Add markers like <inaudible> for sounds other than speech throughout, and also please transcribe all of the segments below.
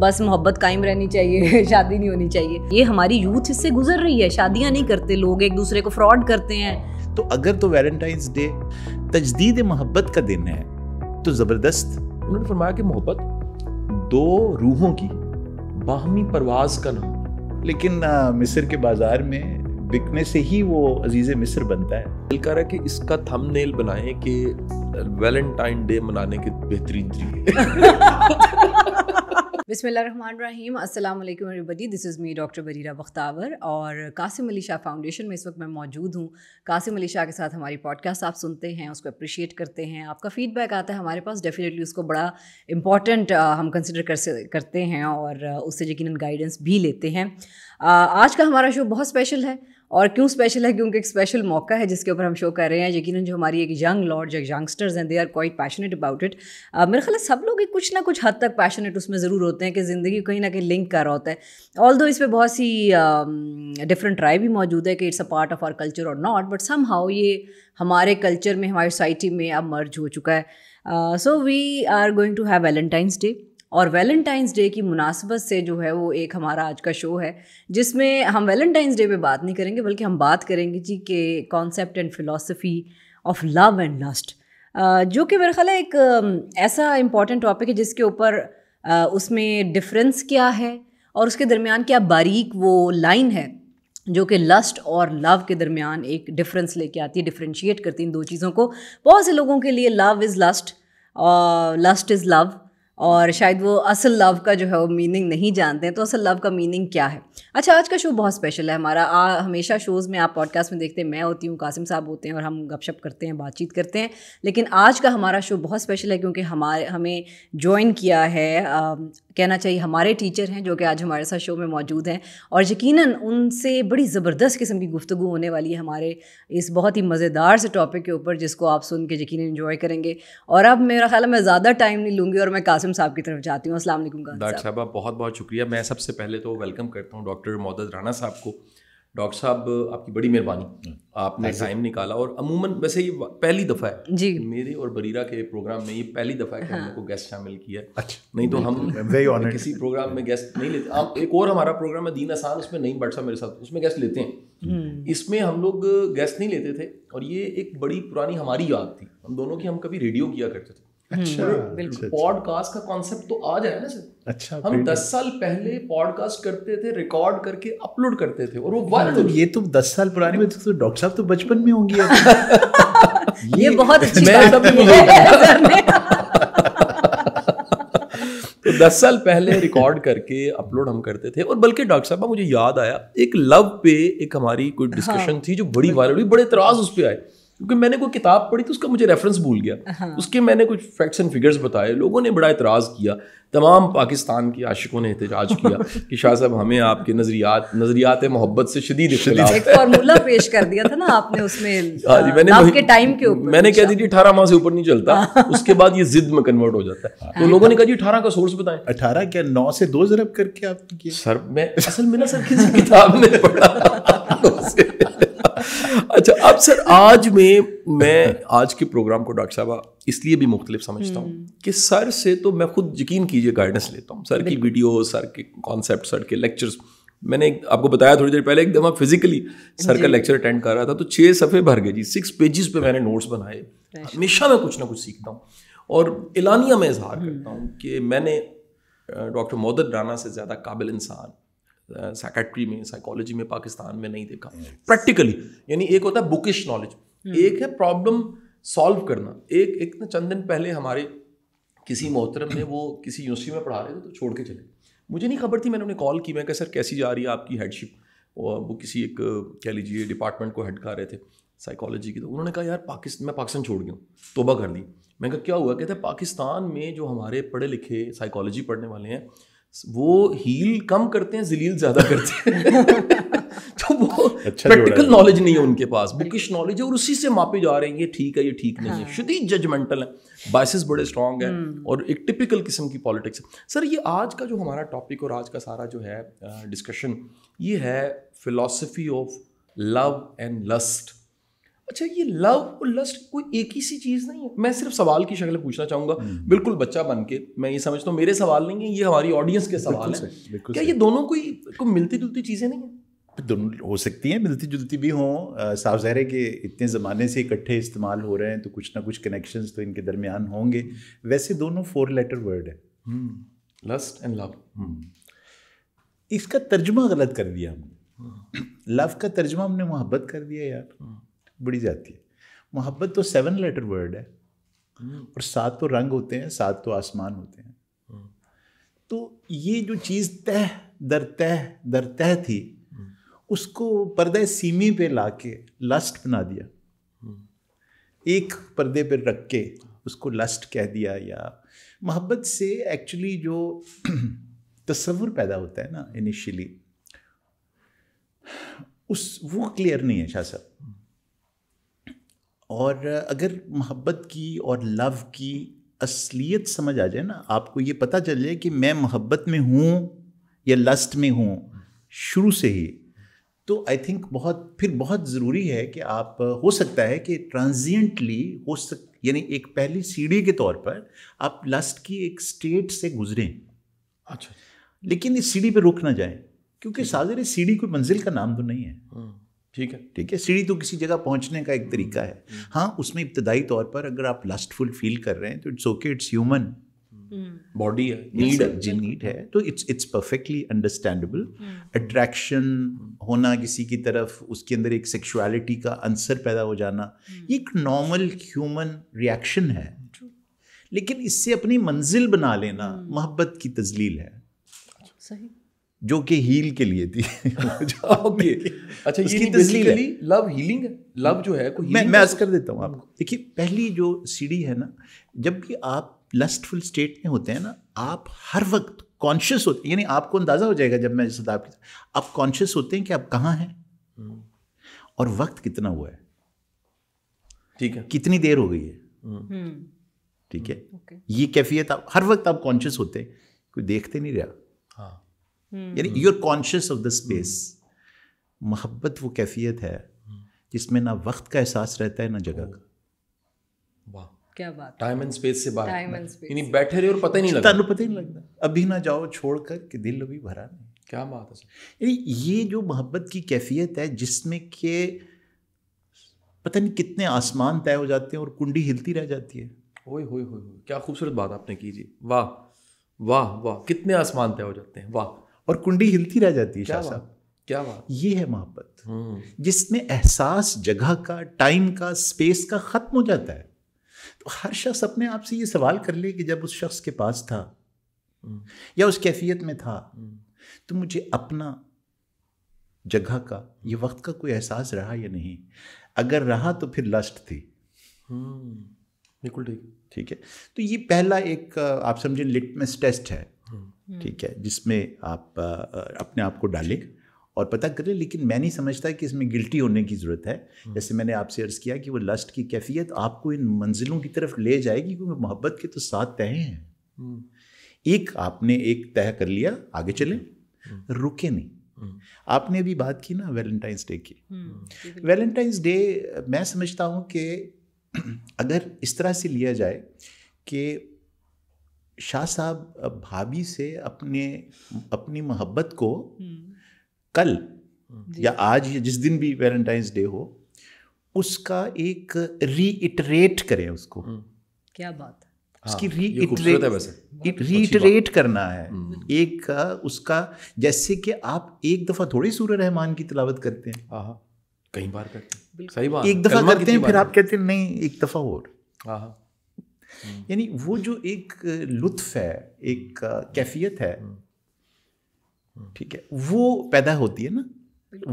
बस मोहब्बत कायम रहनी चाहिए <laughs> शादी नहीं होनी चाहिए ये हमारी यूथ इससे गुजर रही है शादियाँ नहीं करते लोग एक दूसरे को फ्रॉड करते हैं तो अगर तो वैलेंटाइंस डे तजदीद मोहब्बत का दिन है तो ज़बरदस्त उन्होंने फरमाया कि मोहब्बत दो रूहों की बाहमी परवाज का नाम लेकिन मिस्र के बाज़ार में बिकने से ही वो अजीज़ मिस्र बनता है दिल कर रहा है कि इसका थंबनेल बनाएं कि वैलेंटाइन डे मनाने के बेहतरीन तरीके बिसमीम अस्सलाम वालेकुम everybody this is me doctor Bareera Bakhtawar और कासिम अली शाह फाउंडेशन में इस वक्त मैं मौजूद हूँ कासिम अली शाह के साथ हमारी पॉडकास्ट आप सुनते हैं उसको अप्रिशिएट करते हैं आपका फीडबैक आता है हमारे पास डेफिनेटली उसको बड़ा इंपॉर्टेंट हम कंसिडर कर करते हैं और उससे यकीन गाइडेंस भी लेते हैं आज का हमारा शो बहुत स्पेशल है और क्यों स्पेशल है क्योंकि एक स्पेशल मौका है जिसके ऊपर हम शो कर रहे हैं यकीन जो हमारी एक यंग लॉर्ड जो यंगस्टर्स हैं they are quite passionate about it मेरे ख्याल सब लोग ही कुछ ना कुछ हद तक पैशनेट उसमें ज़रूर होते हैं कि ज़िंदगी कहीं ना कहीं लिंक कर रहा होता है ऑल दो इस पर बहुत सी डिफरेंट um, राय भी मौजूद है कि it's a part of our culture और नॉट बट सम हाउ ये हमारे कल्चर में हमारी सोसाइटी में अब मर्ज हो चुका है so we are going to have valentine's day और वैलेंटाइंस डे की मुनासबत से जो है वो एक हमारा आज का शो है जिसमें हम वैलेंटाइंस डे पे बात नहीं करेंगे बल्कि हम बात करेंगे जी के concept and philosophy of love and lust जो कि मेरा ख्याल एक ऐसा इम्पॉर्टेंट टॉपिक है जिसके ऊपर उसमें डिफरेंस क्या है और उसके दरमियान क्या बारीक वो लाइन है जो कि लस्ट और लव के दरमियान एक डिफरेंस लेके आती है डिफ्रेंशिएट करती है इन दो चीज़ों को बहुत से लोगों के लिए love is lust lust is love और शायद वो असल लव का जो है वो मीनिंग नहीं जानते हैं तो असल लव का मीनिंग क्या है अच्छा आज का शो बहुत स्पेशल है हमारा आ, हमेशा शोज़ में आप पॉडकास्ट में देखते हैं मैं होती हूँ कासिम साहब होते हैं और हम गपशप करते हैं बातचीत करते हैं लेकिन आज का हमारा शो बहुत स्पेशल है क्योंकि हमारे हमें ज्वाइन किया है आ, कहना चाहिए हमारे टीचर हैं जो कि आज हमारे साथ शो में मौजूद हैं और यकीन उनसे बड़ी ज़बरदस्त किस्म की गुफ्तु होने वाली है हमारे इस बहुत ही मज़ेदार से टॉपिक के ऊपर जिसको आप सुन के यकीन इन्जॉय करेंगे और अब मेरा ख्याल है मैं ज़्यादा टाइम नहीं लूँगी और मैं कासिम कासिम साहब की तरफ जाती हूँ असला डॉक्टर साहब बहुत बहुत शुक्रिया मैं सबसे पहले तो वेलकम करता हूँ डॉक्टर मोदत राणा साहब को डॉक्टर साहब आपकी बड़ी मेहरबानी आपने टाइम निकाला और अमूमन वैसे ये पहली दफ़ा है जी मेरे और बरीरा के प्रोग्राम में ये पहली दफ़ा है कि हाँ। हमको गेस्ट शामिल किया है अच्छा नहीं तो हम वेरी <laughs> किसी प्रोग्राम में गेस्ट नहीं लेते आप एक और हमारा प्रोग्राम है दीन आसान उसमें नहीं बैठ मेरे साथ उसमें गेस्ट लेते हैं हम्म। इसमें हम लोग गेस्ट नहीं लेते थे और ये एक बड़ी पुरानी हमारी याद थी हम दोनों की हम कभी रेडियो किया करते थे पॉडकास्ट अच्छा, हाँ, अच्छा, अच्छा। का कॉन्सेप्ट तो आ जाए ना सर अच्छा हम दस साल पहले पॉडकास्ट करते थे रिकॉर्ड करके अपलोड करते थे और वो वन हाँ, तो ये तो दस साल पुरानी में तो, तो डॉक्टर साहब तो बचपन में होंगी <laughs> ये, ये बहुत अच्छी <laughs> तो दस साल पहले रिकॉर्ड करके अपलोड हम करते थे और बल्कि डॉक्टर साहब मुझे याद आया एक लव पे एक हमारी कोई डिस्कशन हाँ। थी जो बड़ी वायरल हुई बड़े त्रास उस पर आए क्योंकि मैंने कोई किताब पढ़ी तो उसका मुझे रेफरेंस भूल गया हाँ। उसके मैंने कुछ फैक्ट्स एंड फिगर्स बताए लोगों ने बड़ा एतराज़ किया तमाम पाकिस्तान के आशिकों ने एहतजाज किया <laughs> कि शाह साहब हमें आपके नजरियात नजरियात मोहब्बत से शदीद एक फार्मूला पेश कर दिया था ना आपने उसमें हाँ जी मैंने आपके टाइम के ऊपर मैंने कह अच्छा। दी जी अठारह माह से ऊपर नहीं चलता हाँ। उसके बाद ये जिद में कन्वर्ट हो जाता है हाँ। तो लोगों ने कहा जी अठारह का सोर्स बताएं अठारह क्या नौ से दो जरब करके आपने किया सर मैं असल में ना सर किसी किताब ने पढ़ा <laughs> अच्छा अब सर आज में मैं आज के प्रोग्राम को डॉक्टर साहब इसलिए भी मुख्तलिफ समझता हूँ हम्म। कि सर से तो मैं खुद यकीन कीजिए गाइडेंस लेता हूँ सर की वीडियो सर के कॉन्सेप्ट सर के लेक्चर्स मैंने आपको बताया थोड़ी देर पहले एक दफा फिजिकली सर का लेक्चर अटेंड कर रहा था तो छः सफ़े भर गए जी सिक्स पेजेस पे मैंने नोट्स बनाए अच्छा। हमेशा मैं कुछ ना कुछ सीखता हूँ और एलानिया में इजहार हम्म। करता हूँ कि मैंने डॉक्टर मोदत राना से ज़्यादा काबिल इंसान सेक्रेटरी में साइकोलॉजी में पाकिस्तान में नहीं देखा प्रैक्टिकली यानी एक होता है बुकिश नॉलेज हम्म। एक है प्रॉब्लम सॉल्व करना एक एक ना चंद दिन पहले हमारे किसी मोहतरम ने वो किसी यूनिवर्सिटी में पढ़ा रहे थे तो छोड़ के चले मुझे नहीं खबर थी मैंने उन्हें कॉल की मैं कहा सर कैसी जा रही है आपकी हेडशिप वो किसी एक कह लीजिए डिपार्टमेंट को हेड कर रहे थे साइकोलॉजी की तो उन्होंने कहा यार पाकिस्तान मैं पाकिस्तान छोड़ गया हूँ तोबा कर ली मैं कहा क्या हुआ कहते पाकिस्तान में जो हमारे पढ़े लिखे साइकोलॉजी पढ़ने वाले हैं वो हील कम करते हैं जलील ज्यादा करते हैं <laughs> तो वो प्रैक्टिकल अच्छा नॉलेज नहीं है उनके पास बुकिश नॉलेज है और उसी से मापे जा रहे हैं ये ठीक है ये ठीक नहीं है शदीद जजमेंटल है बाइसिस बड़े स्ट्रांग है हम्म। और एक टिपिकल किस्म की पॉलिटिक्स है सर ये आज का जो हमारा टॉपिक और आज का सारा जो है डिस्कशन ये है philosophy of love and lust अच्छा ये लव और लस्ट कोई एक ही सी चीज़ नहीं है मैं सिर्फ सवाल की शक्ल पूछना चाहूँगा हम्म। बिल्कुल बच्चा बन के मैं ये समझता हूँ मेरे सवाल नहीं है ये हमारी ऑडियंस के सवाल हैं क्या ये दोनों कोई को मिलती जुलती चीज़ें नहीं है दोनों हो सकती हैं मिलती जुलती भी हों साफ ज़ाहिर है कि इतने ज़माने से इकट्ठे इस्तेमाल हो रहे हैं तो कुछ ना कुछ कनेक्शन तो इनके दरमियान होंगे वैसे दोनों फोर लेटर वर्ड है लस्ट एंड लव इसका तर्जमा गलत कर दिया हमने हाँ। लव का तर्जमा हमने मोहब्बत कर दिया यार हाँ। बढ़ी जाती है मोहब्बत तो सेवन लेटर वर्ड है हम्म। और सात तो रंग होते हैं सात तो आसमान होते हैं हम्म। तो ये जो चीज़ तह दर तह दर तह थी हम्म। उसको पर्दे सीमी पे ला के लस्ट बना दिया एक पर्दे पर रख के उसको लस्ट कह दिया या मोहब्बत से एक्चुअली जो <clears throat> तस्वुर पैदा होता है ना इनिशियली उस वो क्लियर नहीं है शाह साहब और अगर मोहब्बत की और लव की असलियत समझ आ जाए ना आपको ये पता चल जाए कि मैं मोहब्बत में हूँ या लस्ट में हूँ शुरू से ही तो आई थिंक बहुत फिर बहुत ज़रूरी है कि आप हो सकता है कि ट्रांजिएंटली हो सक यानी एक पहली सीढ़ी के तौर पर आप लस्ट की एक स्टेट से गुजरें अच्छा लेकिन इस सीढ़ी पर रुक ना जाएं क्योंकि साजिर सीढ़ी कोई मंजिल का नाम तो नहीं है हाँ। ठीक है ठीक है सीढ़ी तो किसी जगह पहुंचने का एक तरीका है हम्म। हाँ उसमें इब्तदाई तौर पर अगर आप लस्टफुल फील कर रहे हैं तो it's okay it's human body है नीड जी नीड है तो it's it's perfectly understandable attraction होना किसी की तरफ उसके अंदर एक सेक्सुअलिटी का आंसर पैदा हो जाना हम्म। ये एक नॉर्मल ह्यूमन रिएक्शन है लेकिन इससे अपनी मंजिल बना लेना हम्म। मोहब्बत की तजलील है सही जो कि हील के लिए थी ओके <laughs> अच्छा ये बेसिकली लव हीलिंग लव जो है कोई मैं मैं कर देता हूँ आपको देखिए पहली जो सीढ़ी है ना जब भी आप लस्टफुल स्टेट में होते हैं ना आप हर वक्त कॉन्शियस होते यानी आपको अंदाज़ा हो जाएगा जब मैं सदा आपके साथ आप कॉन्शियस होते हैं कि आप कहाँ हैं हम्म। और वक्त कितना हुआ है ठीक है कितनी देर हो गई है हम्म। हम्म। ठीक है ये कैफियत आप हर वक्त आप कॉन्शियस होते हैं कोई देखते नहीं रहा Hmm. यानी you are conscious of the space मोहब्बत वो कैफियत है जिसमें ना वक्त का एहसास रहता है ना जगह का क्या बात टाइम एंड स्पेस से बाहर यानी बैठे रहे और पता ही नहीं लगता पता ही नहीं लगता अभी ना जाओ छोड़ कर कि दिल अभी भरा नहीं क्या बात है यानी ये जो मोहब्बत की कैफियत है जिसमें के पता नहीं कितने आसमान तय हो जाते हैं और कुंडी हिलती रह जाती है ओए होए होए क्या खूबसूरत बात आपने की जी वाह वाह वाह कितने आसमान तय हो जाते हैं वाह और कुंडी हिलती रह जाती है शाह क्या बात ये है मोहब्बत हम्म। जिसमें एहसास जगह का टाइम का स्पेस का ख़त्म हो जाता है तो हर शख्स अपने आप से ये सवाल कर ले कि जब उस शख्स के पास था हम्म। या उस कैफियत में था हम्म। तो मुझे अपना जगह का ये वक्त का कोई एहसास रहा या नहीं अगर रहा तो फिर लस्ट थी बिल्कुल ठीक ठीक है तो ये पहला एक आप समझे लिटमस टेस्ट है हम्म। ठीक है जिसमें आप अपने आप को डालें और पता करें लेकिन मैं नहीं समझता कि इसमें गिल्टी होने की ज़रूरत है हम्म। जैसे मैंने आपसे अर्ज़ किया कि वो लस्ट की कैफियत आपको इन मंजिलों की तरफ ले जाएगी क्योंकि मोहब्बत के तो सात तय हैं हम्म। एक आपने एक तय कर लिया आगे चले रुके नहीं आपने अभी बात की ना वैलेंटाइंस डे की वैलेंटाइंस डे मैं समझता हूँ कि <clears throat> अगर इस तरह से लिया जाए कि शाह साहब भाभी से अपने हम्म। अपनी मोहब्बत को हम्म। कल या आज या जिस दिन भी वैलेंटाइंस डे हो उसका एक रीइटरेट करें उसको हम्म। क्या बात उसकी हाँ, रीइटरेट रीइटरेट करना है एक उसका जैसे कि आप एक दफ़ा थोड़ी सूर्य रहमान की तिलावत करते हैं कई बार करते हैं सही बात एक दफ़ा करते हैं फिर आप कहते हैं नहीं एक दफ़ा और हम्म। यानी वो जो एक लुत्फ है एक कैफियत है हम्म। हम्म। ठीक है वो पैदा होती है ना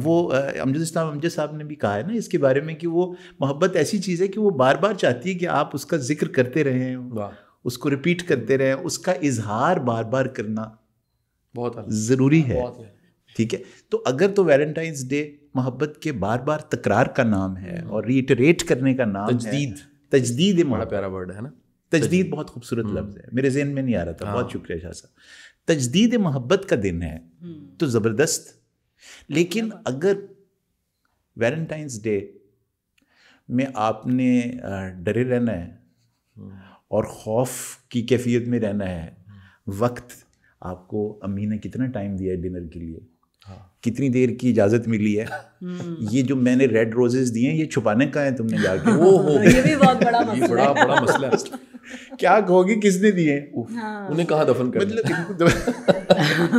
वो अमजद अमजद साहब ने भी कहा है ना इसके बारे में कि वो मोहब्बत ऐसी चीज़ है कि वो बार बार चाहती है कि आप उसका जिक्र करते रहें उसको रिपीट करते रहें उसका इजहार बार बार करना बहुत ज़रूरी है ठीक है तो अगर तो वैलेंटाइंस डे मोहब्बत के बार बार तकरार का नाम है और रिटरेट करने का नाम तजदीद तजदीद बड़ा प्यारा वर्ड है ना तजदीद बहुत खूबसूरत हम्म। लफ्ज़ है मेरे जहन में नहीं आ रहा था बहुत हाँ। शुक्रिया शाह साहब तजदीद मोहब्बत का दिन है हम्म। तो ज़बरदस्त लेकिन अगर वैलेंटाइंस डे में आपने डरे रहना है हम्म। और खौफ की कैफियत में रहना है वक्त आपको अम्मी ने कितना टाइम दिया है डिनर के लिए कितनी देर की इजाजत मिली है हम्म। ये जो मैंने रेड रोजेस दिए हैं ये छुपाने का है तुमने जाके वो हाँ। हो ये भी बहुत बड़ा <laughs> मसला बड़ा बड़ा मसला है क्या कहोगी किसने दिए हाँ। उन्हें कहा दफन कर मतलब <laughs>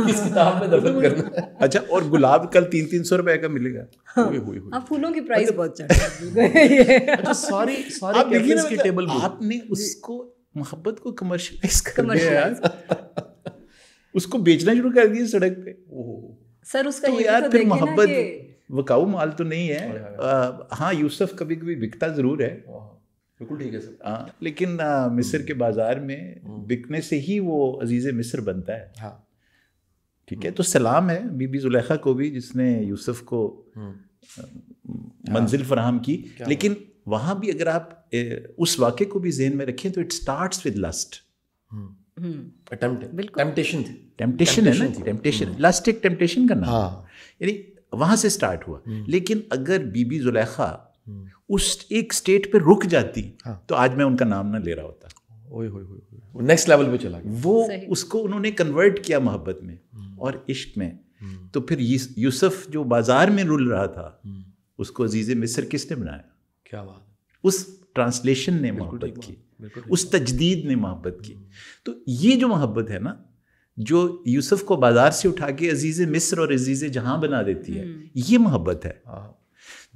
किस किताब में दफन <laughs> करना अच्छा और गुलाब कल तीन तीन सौ रुपए का मिलेगा हाँ। फूलों की प्राइस मतलब बहुत अच्छा सारे सारे टेबल मतलब आपने उसको मोहब्बत को कमर्शलाइज कर दिया उसको बेचना शुरू कर दिया सड़क पे ओह सर उसका तो यार तो फिर मोहब्बत वकाऊ माल तो नहीं है हाँ यूसुफ कभी कभी बिकता ज़रूर है बिल्कुल ठीक है सर हाँ लेकिन आ, मिस्र के बाज़ार में हम्म। बिकने से ही वो अजीज़ मिस्र बनता है हाँ ठीक है हम्म। तो सलाम है बीबी जुलेखा को भी जिसने यूसुफ को हम्म। मंजिल हाँ। फराहम की लेकिन वहां भी अगर आप ए, उस वाक्य को भी जहन में रखें तो it starts with lust Hmm. Hmm. हाँ. वहां से स्टार्ट हुआ hmm. लेकिन अगर बीबी जुलेखा उस एक स्टेट पे रुक जाती हाँ. तो आज मैं उनका नाम ना ले रहा होता नेक्स्ट लेवल पे चला वो उसको उन्होंने कन्वर्ट किया मोहब्बत में और इश्क में तो फिर यूसुफ जो बाजार में रुल रहा था उसको अजीज मिस्र किसने बनाया क्या बात उस ट्रांसलेशन ने मोहब्बत की उस तजदीद ने मोहब्बत की तो ये जो मोहब्बत है ना जो यूसुफ को बाजार से उठा के अजीज़ मिस्र और अजीज़ जहां बना देती है हम्म। ये मोहब्बत है हाँ।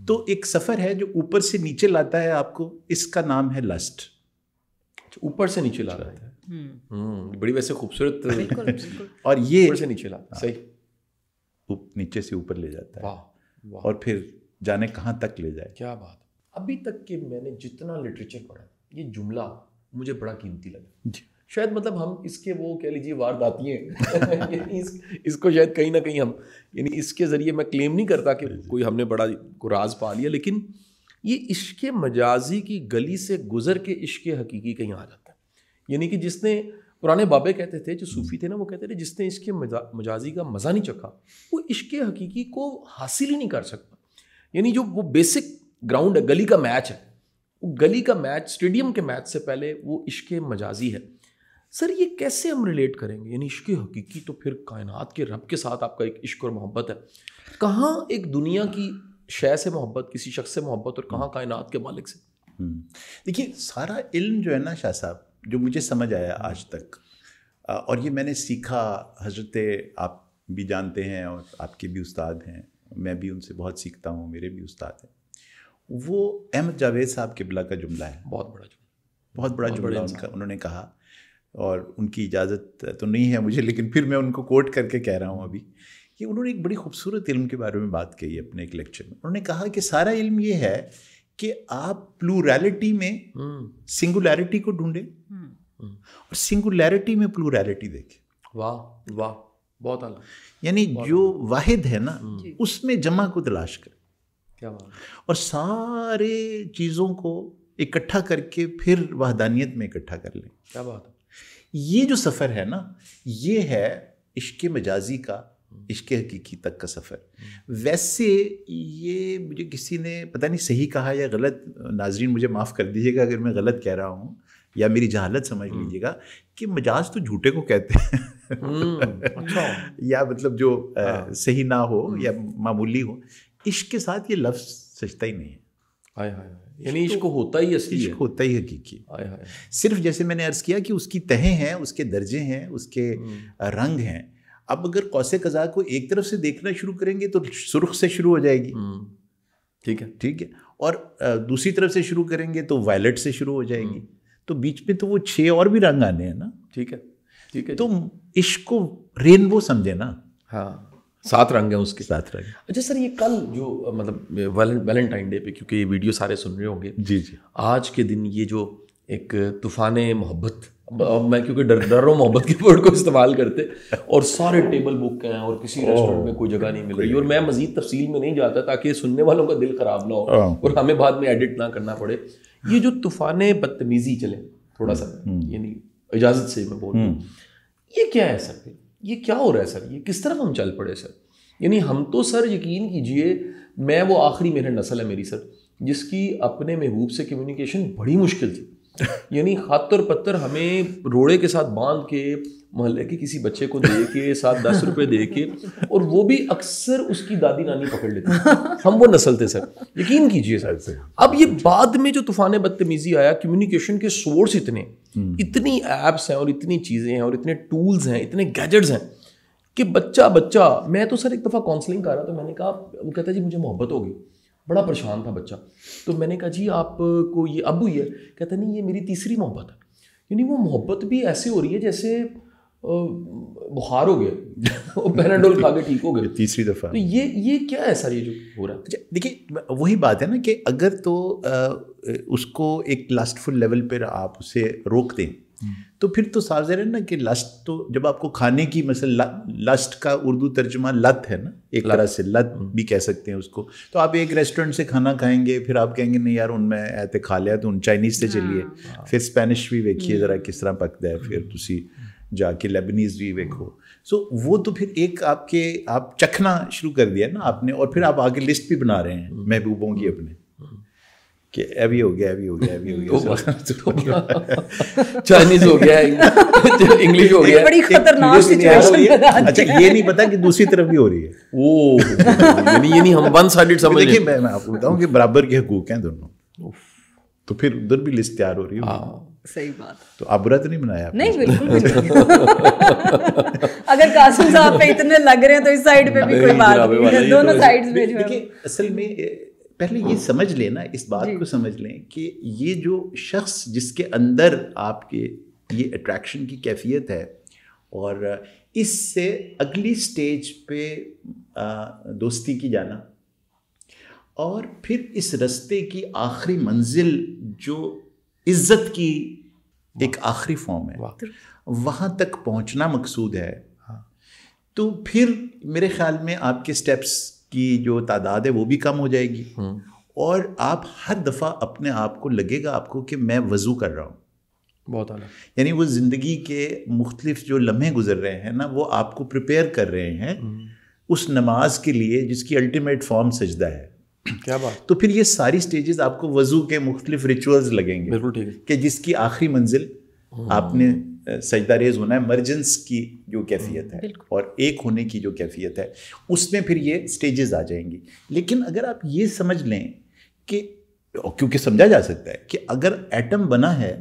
तो एक सफ़र है जो ऊपर से नीचे लाता है आपको इसका नाम है लस्ट अच्छा, ऊपर से नीचे ला रहा है हम्म। हम्म, बड़ी वैसे खूबसूरत <laughs> और ये ऊपर से नीचे लाता हाँ। सही नीचे से ऊपर ले जाता है वाह और फिर जाने कहां तक ले जाए क्या बात अभी तक के मैंने जितना लिटरेचर पढ़ा ये जुमला मुझे बड़ा कीमती लगा शायद मतलब हम इसके वो कह लीजिए वारदाती हैं <laughs> इस, इसको शायद कहीं ना कहीं हम यानी इसके ज़रिए मैं क्लेम नहीं करता कि कोई हमने बड़ा को राज पा लिया लेकिन ये इश्क मजाजी की गली से गुजर के इश्क हकीकी कहीं आ जाता है यानी कि जिसने पुराने बाबे कहते थे जो सूफ़ी थे ना वो कहते थे जिसने इसके मजा, मजाजी का मज़ा नहीं चखा वो इश्क हकीकी को हासिल ही नहीं कर सकता यानी जो वो बेसिक ग्राउंड है गली का मैच है वो गली का मैच स्टेडियम के मैच से पहले वो इश्क मजाजी है सर ये कैसे हम रिलेट करेंगे यानी इश्क हकीकी तो फिर कायनात के रब के साथ आपका एक इश्क और मोहब्बत है कहाँ एक दुनिया की शय से मोहब्बत किसी शख्स से मोहब्बत और कहाँ कायनात के मालिक से हम्म। देखिए सारा इल्म जो है ना शाह साहब जो मुझे समझ आया आज तक और ये मैंने सीखा हजरत आप भी जानते हैं और आपके भी उस्ताद हैं मैं भी उनसे बहुत सीखता हूँ मेरे भी उस्ताद हैं वो अहमद जावेद साहब किबला का जुमला है बहुत बड़ा जुमला बहुत बड़ा जुमला उनका उन्होंने कहा और उनकी इजाज़त तो नहीं है मुझे लेकिन फिर मैं उनको कोट करके कह रहा हूँ अभी कि उन्होंने एक बड़ी खूबसूरत इल्म के बारे में बात कही अपने एक लेक्चर में उन्होंने कहा कि सारा इल्म ये है कि आप प्लूरैलिटी में हम्म। सिंगुलैरिटी को ढूंढें हम्म। हम्म। और सिंगुलैरिटी में प्लूरैलिटी देखें वाह वाह बहुत अलग यानी जो वाहिद है ना उसमें जमा को तलाश करें क्या और सारे चीज़ों को इकट्ठा करके फिर वहदानियत में इकट्ठा कर लें क्या बात है ये जो सफ़र है ना ये है इश्क मजाजी का इश्क हकीकी तक का सफ़र हम्म। वैसे ये मुझे किसी ने पता नहीं सही कहा या गलत नाजरीन मुझे माफ़ कर दीजिएगा अगर मैं गलत कह रहा हूँ या मेरी जहालत समझ हम्म। लीजिएगा कि मजाज तो झूठे को कहते हैं हम्म, अच्छा। <laughs> या मतलब जो आ, हाँ। सही ना हो या मामूली हो इश्क के साथ ये लफ्ज़ सजता ही नहीं है यानी इश्क तो होता ही असली इश्क होता ही हकीकी आय सिर्फ जैसे मैंने अर्ज़ किया कि उसकी तहें हैं उसके दर्जे हैं उसके हम्म। रंग हैं अब अगर कौसे कज़ा को एक तरफ से देखना शुरू करेंगे तो सुर्ख से शुरू हो जाएगी हम्म। ठीक है ठीक है और दूसरी तरफ से शुरू करेंगे तो वायलेट से शुरू हो जाएगी हम्म। तो बीच में तो वो छह और भी रंग आने हैं ना ठीक है ठीक है तो इश्क को रेनबो समझे ना हाँ सात रंग हैं उसके सात रंग अच्छा सर ये कल जो मतलब वैलेंटाइन डे पे क्योंकि ये वीडियो सारे सुन रहे होंगे जी जी आज के दिन ये जो एक तूफान मोहब्बत अब मैं क्योंकि डर डर रहा मोहब्बत के वर्ड को इस्तेमाल करते और सारे टेबल बुक हैं और किसी रेस्टोरेंट में कोई जगह नहीं मिल रही और मैं मजीद तफसील में नहीं जाता ताकि सुनने वालों का दिल खराब ना हो हाँ। और हमें बाद में एडिट ना करना पड़े ये जो तूफान बदतमीजी चले थोड़ा सा हम्म, हम्म। यानी इजाजत से मैं बोल हम्म। ये क्या है सर ये क्या हो रहा है सर ये किस तरफ हम चल पड़े सर यानी हम तो सर यकीन कीजिए मैं वो आखिरी मेरे नस्ल है मेरी सर जिसकी अपने महबूब से कम्युनिकेशन बड़ी मुश्किल थी <laughs> यानी हाथ और पत्थर हमें रोड़े के साथ बांध के मोहल्ले के किसी बच्चे को दे के साथ दस <laughs> रुपए दे के और वो भी अक्सर उसकी दादी नानी पकड़ लेती हम वो नस्ल थे सर यकीन कीजिए सर अब ये बाद में जो तूफान बदतमीज़ी आया कम्युनिकेशन के सोर्स इतने हम्म। इतनी ऐप्स हैं और इतनी चीज़ें हैं और इतने टूल्स हैं इतने गैजेट्स हैं कि बच्चा बच्चा मैं तो सर एक दफ़ा काउंसलिंग कर रहा तो मैंने कहा वो कहता जी मुझे मोहब्बत होगी बड़ा परेशान था बच्चा तो मैंने कहा जी आपको ये अब हुई है कहता नहीं ये मेरी तीसरी मोहब्बत है यानी वो मोहब्बत भी ऐसे हो रही है जैसे बुखार हो गया पैनाडोल <laughs> खा के ठीक हो गए <laughs> तीसरी दफ़ा तो ये ये क्या है सर ये जो हो रहा है अच्छा, देखिए वही बात है ना कि अगर तो आ, उसको एक लस्टफुल लेवल पर आप उसे रोक दें हम्म। तो फिर तो साजर है ना कि लस्ट तो जब आपको खाने की मसल लस्ट का उर्दू तर्जुमा लत है ना एक तरह से लत हम्म। भी कह सकते हैं उसको तो आप एक रेस्टोरेंट से खाना खाएंगे फिर आप कहेंगे नहीं यार उनमें ऐसे खा लिया तो उन चाइनीज़ से चलिए हाँ। फिर स्पेनिश भी देखिए हम्म। ज़रा किस तरह पकता है फिर तुम जाके लेबनीज भी देखो सो वो तो फिर एक आपके आप चखना शुरू कर दिया ना आपने और फिर आप आगे लिस्ट भी बना रहे हैं महबूबों की अपने कि हो गया हो गया हो गया चाइनीज <laughs> हो गया इंग्लिश <laughs> हो गया <laughs> बड़ी खतरनाक सिचुएशन अच्छा ये नहीं पता कि दूसरी तरफ भी हो रही है ओ यानी ये नहीं हम वन साइडेड समझ देखिए मैं आपको बताऊं कि बराबर के हकूक हैं दोनों तो फिर उधर भी लिस्ट तैयार हो रही है हाँ। सही बात तो आप बुरा तो नहीं बनाया नहीं बिल्कुल अगर कासिम साहब पे इतने लग रहे हैं तो इस साइड पे भी कोई बात नहीं तो दोनों साइड्स में जो असल में पहले ये समझ लेना इस बात को समझ लें कि ये जो शख्स जिसके अंदर आपके ये अट्रैक्शन की कैफियत है और इससे अगली स्टेज पे दोस्ती की जाना और फिर इस रस्ते की आखिरी मंजिल जो इज्जत की एक आखिरी फॉर्म है वहाँ तक पहुँचना मकसूद है हाँ। तो फिर मेरे ख्याल में आपके स्टेप्स की जो तादाद है वो भी कम हो जाएगी हम्म। और आप हर दफ़ा अपने आप को लगेगा आपको कि मैं वज़ू कर रहा हूँ बहुत यानी वो ज़िंदगी के मुख्तलिफ जो लम्हे गुजर रहे हैं ना वो आपको प्रिपेयर कर रहे हैं हम्म। उस नमाज के लिए जिसकी अल्टीमेट फॉर्म सजदा है क्या बात तो फिर ये सारी स्टेजेस आपको वज़ू के मुख्तलिफ रिचुअल्स लगेंगे बिल्कुल ठीक है कि जिसकी आखिरी मंजिल हम्म। आपने सजदा रेज होना एमरजेंस की जो कैफियत है और एक होने की जो कैफियत है उसमें फिर ये स्टेजेस आ जाएंगी लेकिन अगर आप ये समझ लें कि क्योंकि समझा जा सकता है कि अगर एटम बना है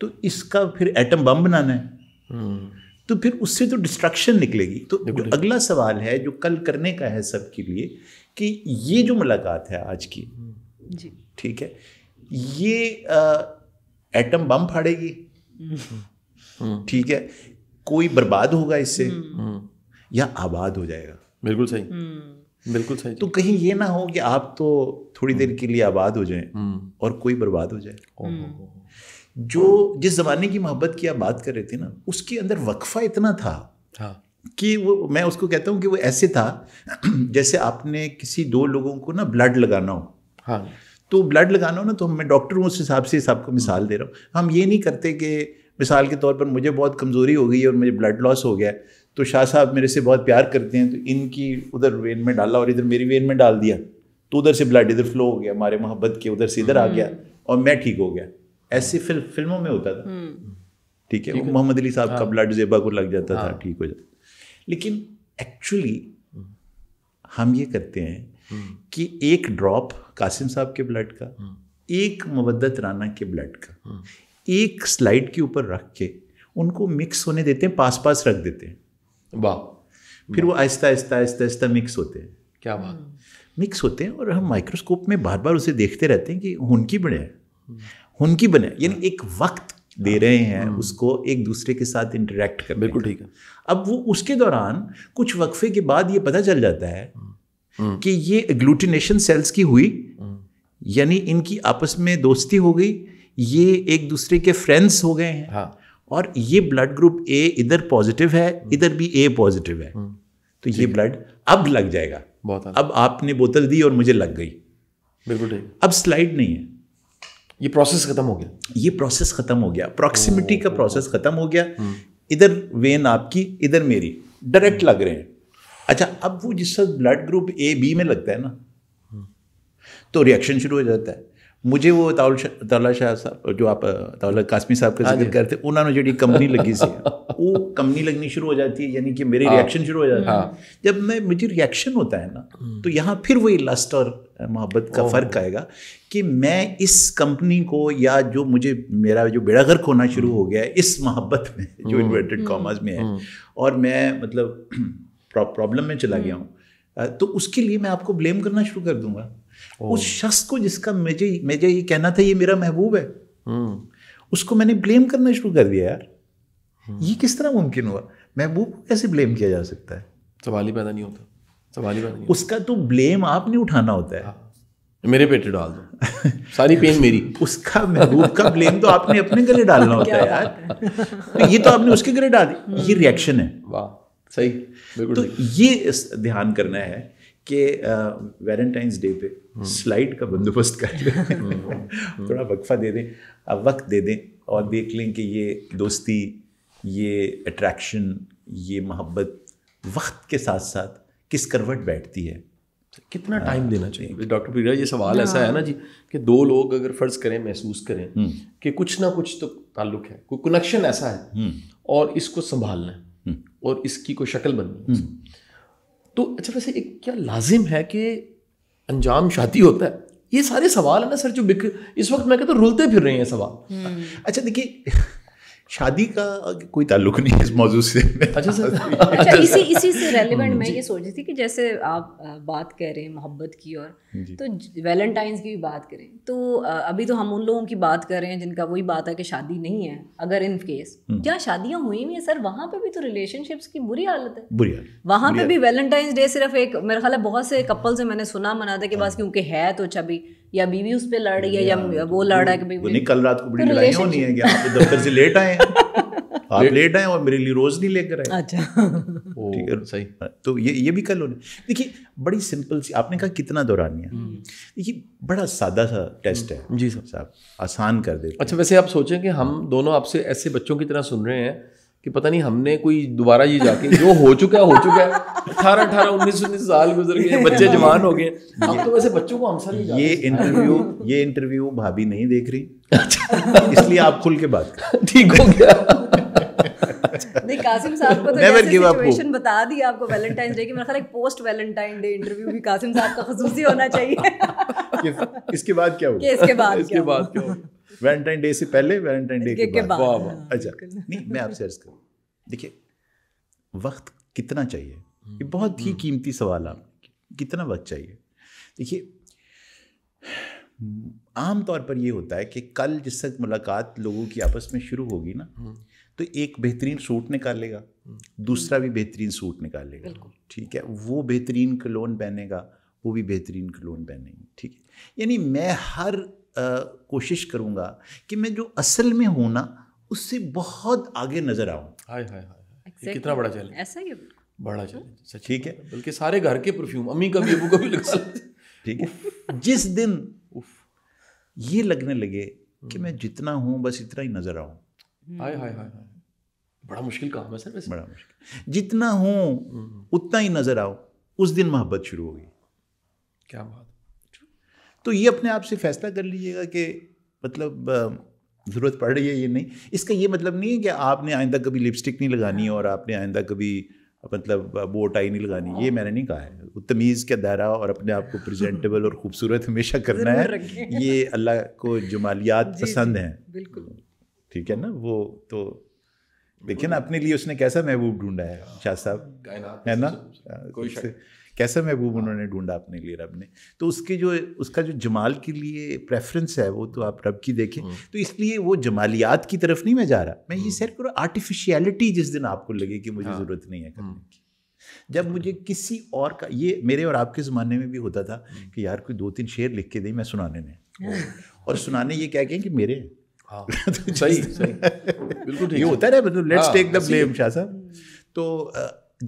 तो इसका फिर एटम बम बनाना है हम्म। तो फिर उससे तो डिस्ट्रक्शन निकलेगी तो जो अगला सवाल है जो कल करने का है सबके लिए कि ये जो मुलाकात है आज की ठीक है ये आ, एटम बम फाड़ेगी हम्म। ठीक है कोई बर्बाद होगा इससे हम्म। हम्म। या आबाद हो जाएगा बिल्कुल सही हम्म। बिल्कुल सही तो कहीं ये ना हो कि आप तो थोड़ी देर के लिए आबाद हो जाएं और कोई बर्बाद हो जाए जो जिस जमाने की मोहब्बत की आप बात कर रहे थे ना उसके अंदर वक्फा इतना था हाँ। कि वो मैं उसको कहता हूँ कि वो ऐसे था <clears throat> जैसे आपने किसी दो लोगों को ना ब्लड लगाना हो हाँ। तो ब्लड लगाना हो ना तो मैं डॉक्टर हूँ उस हिसाब से हिसाब मिसाल दे रहा हूँ हम ये नहीं करते कि मिसाल के तौर पर मुझे बहुत कमज़ोरी हो गई और मुझे ब्लड लॉस हो गया तो शाह साहब मेरे से बहुत प्यार करते हैं तो इनकी उधर वेन में डाला और इधर मेरी वेन में डाल दिया तो उधर से ब्लड इधर फ्लो हो गया हमारे मोहब्बत के उधर से इधर आ गया और मैं ठीक हो गया ऐसे फिल, फिल्मों में होता था हम्म। ठीक है मोहम्मद अली साहब का ब्लड हाँ। जेबा को लग जाता था हाँ। ठीक हो जाता लेकिन एक्चुअली हम ये करते हैं हम्म। कि एक ड्रॉप कासिम साहब के ब्लड का हम्म। एक मुवदत राना के ब्लड का एक स्लाइड के ऊपर रख के उनको मिक्स होने देते हैं पास पास रख देते हैं वाह फिर वो आहिस्ता आहिस्ता आहिस्ता आहिस्ता मिक्स होते हैं क्या बात मिक्स हम्म। होते हैं और हम माइक्रोस्कोप में बार बार उसे देखते रहते हैं कि हुनकी बने हुनकी बने यानी एक वक्त दे रहे हैं हम्म। उसको एक दूसरे के साथ इंटरेक्ट कर बिल्कुल ठीक है अब वो उसके दौरान कुछ वक्फे के बाद ये पता चल जाता है हम्म। कि ये ग्लूटिनेशन सेल्स की हुई यानी इनकी आपस में दोस्ती हो गई ये एक दूसरे के फ्रेंड्स हो गए हैं हाँ. और ये ब्लड ग्रुप ए इधर पॉजिटिव है हम्म। इधर भी ए पॉजिटिव है हम्म। तो ये ब्लड अब लग जाएगा बहुत अब आपने बोतल दी और मुझे लग गई बिल्कुल ठीक अब स्लाइड नहीं है ये प्रोसेस खत्म हो गया ये प्रोसेस खत्म हो गया प्रॉक्सिमिटी का प्रोसेस खत्म हो गया हम्म। इधर वेन आपकी इधर मेरी डायरेक्ट लग रहे हैं अच्छा अब वो जिस ब्लड ग्रुप ए बी में लगता है ना तो रिएक्शन शुरू हो जाता है ਮੁਝੇ ਉਹ ਤੌਲਾ शाह साहब जो आप ਤੌਲਾ ਕਾਸਮੀ ਸਾਹਿਬ का हाँ जिक्र करते उन्होंने ਨੂੰ कंपनी लगी ਲੱਗੀ <laughs> वो कंपनी लगनी शुरू हो जाती है यानी कि मेरे रिएक्शन हाँ। शुरू हो जाता है हाँ। जब मैं मुझे रिएक्शन होता है ना हम्म। तो यहाँ फिर वही लस्ट और मोहब्बत का फ़र्क आएगा कि मैं इस कंपनी को या जो मुझे मेरा जो बेड़ा गर्क होना शुरू हम्म। हो गया है इस मोहब्बत में जो इन्वर्टेड हम्म। कॉमर्स में है और मैं मतलब प्रॉब्लम <clears throat> में चला गया हूँ तो उसके लिए मैं आपको ब्लेम करना शुरू कर दूंगा उस शख्स को जिसका मुझे मुझे ये कहना था ये मेरा महबूब है हम्म। उसको मैंने ब्लेम करना शुरू कर दिया यार हम्म। ये किस तरह मुमकिन हुआ महबूब को कैसे ब्लेम किया जा सकता है सवाल ही पैदा नहीं होता सवाल ही पैदा नहीं उसका तो ब्लेम आपने उठाना होता है हाँ। मेरे पेटे डाल दो सारी पेन मेरी उसका महबूब का ब्लेम तो आपने अपने गले डालना होता है यार तो ये तो आपने उसके गले डाल दी ये रिएक्शन हम्म। है वाह सही तो ये ध्यान करना है कि वैलेंटाइंस डे पे स्लाइड का बंदोबस्त कर लें <laughs> थोड़ा वक्फा दे दें अब वक्त दे दें और देख लें कि ये दोस्ती ये अट्रैक्शन ये मोहब्बत वक्त के साथ साथ किस करवट बैठती है कितना टाइम देना चाहिए डॉक्टर पीरा ये सवाल ऐसा है ना हाँ। जी कि दो लोग अगर फ़र्ज़ करें महसूस करें हम्म। कि कुछ ना कुछ तो ताल्लुक है कोई कनेक्शन ऐसा है हम्म। और इसको संभालना है हम्म। और इसकी कोई शक्ल बननी तो अच्छा वैसे एक क्या लाजिम है कि अंजाम शादी होता है ये सारे सवाल है ना सर जो बिक इस वक्त मैं कहता तो रुलते फिर रहे हैं सवाल हम्म। अच्छा देखिए शादी का कोई ताल्लुक नहीं है इस मौजूद से अच्छा सर अच्छा <laughs> इसी इसी से रेलिवेंट मैं ये सोच रही थी कि जैसे आप बात कर रहे हैं मोहब्बत की और तो वैलेंटाइंस की भी बात करें तो अभी तो हम उन लोगों की बात कर रहे हैं जिनका वही बात है कि शादी नहीं है अगर इन केस हम्म। क्या शादियां हुई हुई हैं सर वहाँ पे भी तो रिलेशनशिप्स की बुरी हालत है बुरी हालत वहाँ पे भी वैलेंटाइंस डे सिर्फ एक मेरा ख्याल है बहुत से कपल से मैंने सुना था के पास क्योंकि है तो अच्छा भी या बीवी उस पर लड़ रही है या वो लड़ रहा है कि नहीं कल रात को तो बड़ी लड़ाई होनी है कि आप तो दफ्तर से लेट आए <laughs> आप लेट आए और मेरे लिए रोज नहीं लेकर आए अच्छा ठीक है सही तो ये ये भी कल होने देखिए बड़ी सिंपल सी आपने कहा कितना दौरानिया हम्म। देखिए बड़ा सादा सा टेस्ट है हम्म। जी सर साहब आसान कर दे अच्छा वैसे आप सोचें कि हम दोनों आपसे ऐसे बच्चों की तरह सुन रहे हैं कि पता नहीं हमने कोई दोबारा ये जाके जो हो चुका हो चुका है अठारह अठारह उन्नीस उन्नीस साल गुजर गए बच्चे जवान हो गए अब तो वैसे बच्चों को हमसा नहीं ये इंटरव्यू ये इंटरव्यू भाभी नहीं देख रही अच्छा। इसलिए आप खुल के बात ठीक हो गया कासिम साहब को तो सिचुएशन बता दी आपको वैलेंटाइन डे की मेरा एक पोस्ट वैलेंटाइन डे इंटरव्यू भी कासिम साहब का खसूसी होना चाहिए इसके बाद क्या हुआ इसके बाद क्या हुआ वैलेंटाइन डे से पहले वैलेंटाइन डे के, के बाद वाह हाँ, वाह अच्छा नहीं मैं आपसे अर्ज करूँ देखिए वक्त कितना चाहिए ये बहुत ही कीमती सवाल है कितना वक्त चाहिए देखिए आम तौर पर ये होता है कि कल जिस तक मुलाकात लोगों की आपस में शुरू होगी ना हम्म। तो एक बेहतरीन सूट निकाल लेगा हम्म। दूसरा भी बेहतरीन सूट निकाल लेगा ठीक है वो बेहतरीन कलोन पहनेगा वो भी बेहतरीन कलोन पहनेगी ठीक है यानी मैं हर कोशिश करूँगा कि मैं जो असल में हूँ ना उससे बहुत आगे नजर आऊँ हाय हाय हाय कितना बड़ा चैलेंज ऐसा ही बड़ा चैलेंज ठीक है बल्कि सारे घर के परफ्यूम अम्मी का भी अबू का भी लगा ठीक है जिस दिन ये लगने लगे कि हम्म। मैं जितना हूँ बस इतना ही नजर आऊँ हाय हाय हाय बड़ा मुश्किल काम है सर वैसे बड़ा मुश्किल जितना हूँ हम्म। उतना ही नजर आओ उस दिन मोहब्बत शुरू होगी क्या बात तो ये अपने आप से फैसला कर लीजिएगा कि मतलब ज़रूरत पड़ रही है ये नहीं इसका ये मतलब नहीं है कि आपने आइंदा कभी लिपस्टिक नहीं लगानी और आपने आइंदा कभी मतलब बो टाई नहीं लगानी ये मैंने नहीं कहा है तमीज़ का दायरा और अपने आप को प्रेजेंटेबल और खूबसूरत हमेशा करना है ये अल्लाह को जमालियात पसंद हैं बिल्कुल ठीक है ना वो तो देखिए ना अपने लिए उसने कैसा महबूब ढूंढा है शाह साहब है ना कोई कैसा महबूब उन्होंने ढूंढा अपने लिए रब ने तो उसके जो उसका जो जमाल के लिए प्रेफरेंस है वो तो आप रब की देखें हम्म। तो इसलिए वो जमालियात की तरफ नहीं मैं जा रहा मैं ये सैर हम्म। करूँ आर्टिफिशियलिटी जिस दिन आपको लगे कि मुझे हाँ। ज़रूरत नहीं है करने हम्म। की जब मुझे किसी और का ये मेरे और आपके ज़माने में भी होता था कि यार कोई दो तीन शेर लिख के दें मैं सुनाने ने और सुनाने ये क्या कहें कि मेरे हाँ <laughs> सही तो सही बिल्कुल ये होता है let's take the blame Shah साहब तो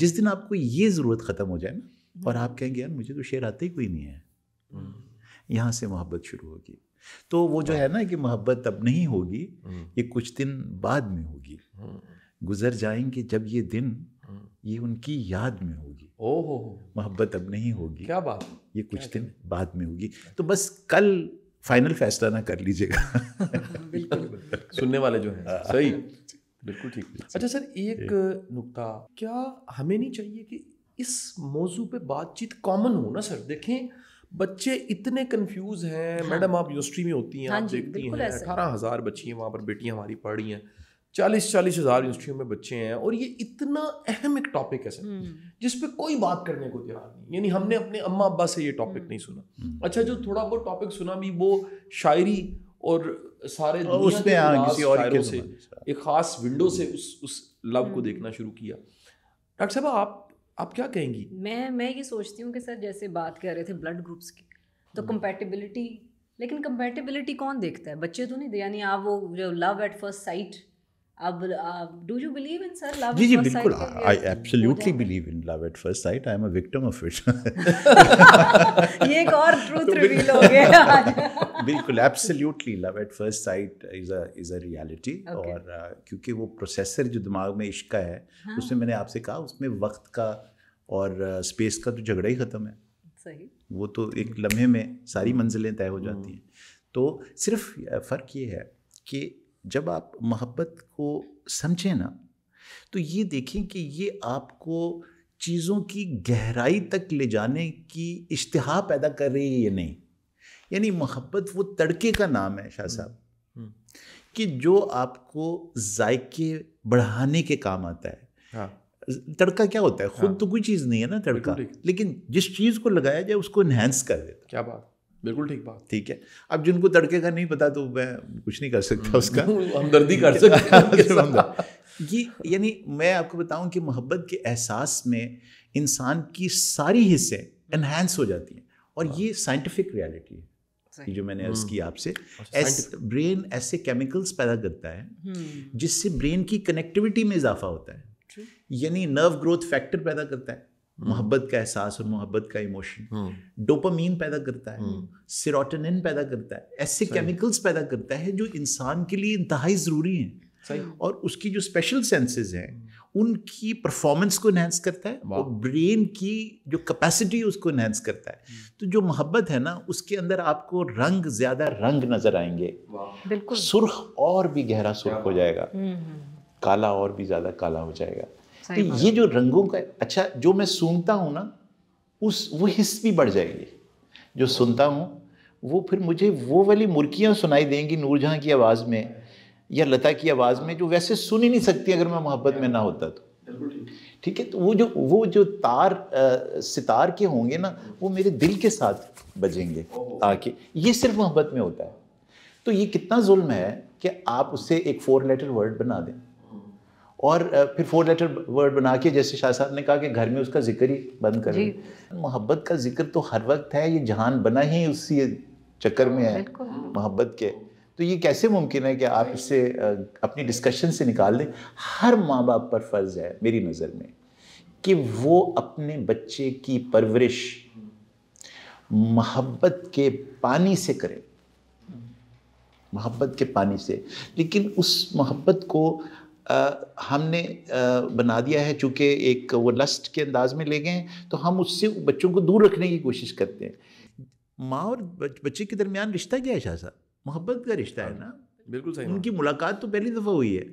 जिस दिन आपको ये ज़रूरत ख़त्म हो जाए ना और आप कहेंगे यार मुझे तो शेर आते ही कोई नहीं है हम्म। यहाँ से मोहब्बत शुरू होगी तो वो जो है ना कि मोहब्बत अब नहीं होगी हम्म। ये कुछ दिन बाद में होगी हम्म। गुजर जाएंगे जब ये दिन ये उनकी याद में होगी ओहो मोहब्बत अब नहीं होगी क्या बात ये कुछ दिन बाद में होगी तो बस कल फाइनल फैसला ना कर लीजिएगा <laughs> बिल्कुल सुनने वाले जो हैं सही <laughs> बिल्कुल ठीक अच्छा सर एक नुकता क्या हमें नहीं चाहिए कि इस मौजू पे बातचीत कॉमन हो ना सर देखें बच्चे इतने कंफ्यूज हैं हाँ। मैडम आप यूनिवर्सिटी में होती हैं हाँ आप देखती हैं अठारह हज़ार बच्ची हैं वहाँ पर बेटियाँ हमारी पढ़ रही हैं चालीस चालीस हज़ार यूनिवर्सिटियों में बच्चे हैं और ये इतना अहम एक टॉपिक है सर हम्म। जिस पर कोई बात करने को तैयार नहीं यानी हमने अपने अम्मा अब्बा से ये टॉपिक हम्म। नहीं सुना अच्छा जो थोड़ा बहुत टॉपिक सुना भी वो शायरी और सारे उस किसी और से एक ख़ास विंडो से उस उस लव को हम्म। देखना शुरू किया डॉक्टर साहब आप आप क्या कहेंगी मैं मैं ये सोचती हूँ कि सर जैसे बात कर रहे थे ब्लड ग्रुप्स की तो कंपेटिबिलिटी हम्म। लेकिन कंपेटिबिलिटी कौन देखता है बच्चे तो नहीं यानी आप वो जो लव एट फर्स्ट साइट अब do you believe in sir love जी जी बिल्कुल I absolutely believe in love at first sight I am a victim of it ये एक और ट्रूथ रिवील <laughs> हो गया <laughs> बिल्कुल absolutely love at first sight is a is a reality और uh, क्योंकि वो प्रोसेसर जो दिमाग में इश्क का है हाँ. उसमें मैंने आपसे कहा उसमें वक्त का और स्पेस uh, का तो झगड़ा ही खत्म है सही वो तो एक लम्हे में सारी हम्म। मंजिलें तय हो जाती हम्म। हैं तो सिर्फ uh, फ़र्क ये है कि जब आप मोहब्बत को समझें ना तो ये देखें कि ये आपको चीज़ों की गहराई तक ले जाने की इश्तहा पैदा कर रही है या नहीं यानी मोहब्बत वो तड़के का नाम है शाह हम्म, साहब हम्म। कि जो आपको जायके बढ़ाने के काम आता है हाँ। तड़का क्या होता है खुद हाँ। तो कोई चीज़ नहीं है ना तड़का लेकिन जिस चीज़ को लगाया जाए उसको इन्हेंस कर देता क्या बात बिल्कुल ठीक बात ठीक है अब जिनको तड़के का नहीं पता तो मैं कुछ नहीं कर सकता हम्म, उसका <laughs> हमदर्दी कर <laughs> सकता ये यानी मैं आपको बताऊं कि मोहब्बत के एहसास में इंसान की सारी हिस्से एनहेंस हो जाती हैं और ये साइंटिफिक रियलिटी है कि जो मैंने अर्ज की आपसे ब्रेन हम्म। अच्छा, ऐसे केमिकल्स पैदा करता है हम्म। जिससे ब्रेन की कनेक्टिविटी में इजाफा होता है यानी नर्व ग्रोथ फैक्टर पैदा करता है हम्म। मोहब्बत का एहसास और मोहब्बत का इमोशन हम्म। डोपामीन पैदा करता है हम्म। सिरोटोनिन पैदा करता है ऐसे केमिकल्स पैदा करता है जो इंसान के लिए इंतहाई ज़रूरी हैं और उसकी जो स्पेशल सेंसेस हैं उनकी परफॉर्मेंस को इन्हेंस करता है और ब्रेन की जो कैपेसिटी उसको इन्हेंस करता है तो जो मोहब्बत है ना उसके अंदर आपको रंग ज़्यादा रंग नज़र आएंगे बिल्कुल सुर्ख और भी गहरा सुर्ख हो जाएगा काला और भी ज़्यादा काला हो जाएगा तो ये जो रंगों का अच्छा जो मैं सुनता हूँ ना उस वो हिस्स भी बढ़ जाएगी जो सुनता हूँ वो फिर मुझे वो वाली मुर्कियाँ सुनाई देंगी नूरजहाँ की आवाज़ में या लता की आवाज़ में जो वैसे सुन ही नहीं सकती अगर मैं मोहब्बत में ना होता तो ठीक है तो वो जो वो जो तार आ, सितार के होंगे ना वो मेरे दिल के साथ बजेंगे आके ये सिर्फ मोहब्बत में होता है तो ये कितना जुल्म है कि आप उससे एक फोर लेटर वर्ड बना दें और फिर फोर लेटर वर्ड बना के जैसे शाह साहब ने कहा कि घर में उसका जिक्र ही बंद कर मोहब्बत का जिक्र तो हर वक्त है ये जहान बना ही उसी चक्कर में है मोहब्बत के तो ये कैसे मुमकिन है कि आप इससे अपनी डिस्कशन से निकाल दें हर माँ बाप पर फ़र्ज़ है मेरी नज़र में कि वो अपने बच्चे की परवरिश मोहब्बत के पानी से करें मोहब्बत के पानी से लेकिन उस मोहब्बत को हमने बना दिया है चूँकि एक वो लस्ट के अंदाज में ले गए हैं तो हम उससे बच्चों को दूर रखने की कोशिश करते हैं माँ और बच्चे के दरमियान रिश्ता क्या है शाह मोहब्बत का रिश्ता है हाँ, ना बिल्कुल सही उनकी मुलाकात तो पहली दफ़ा हुई है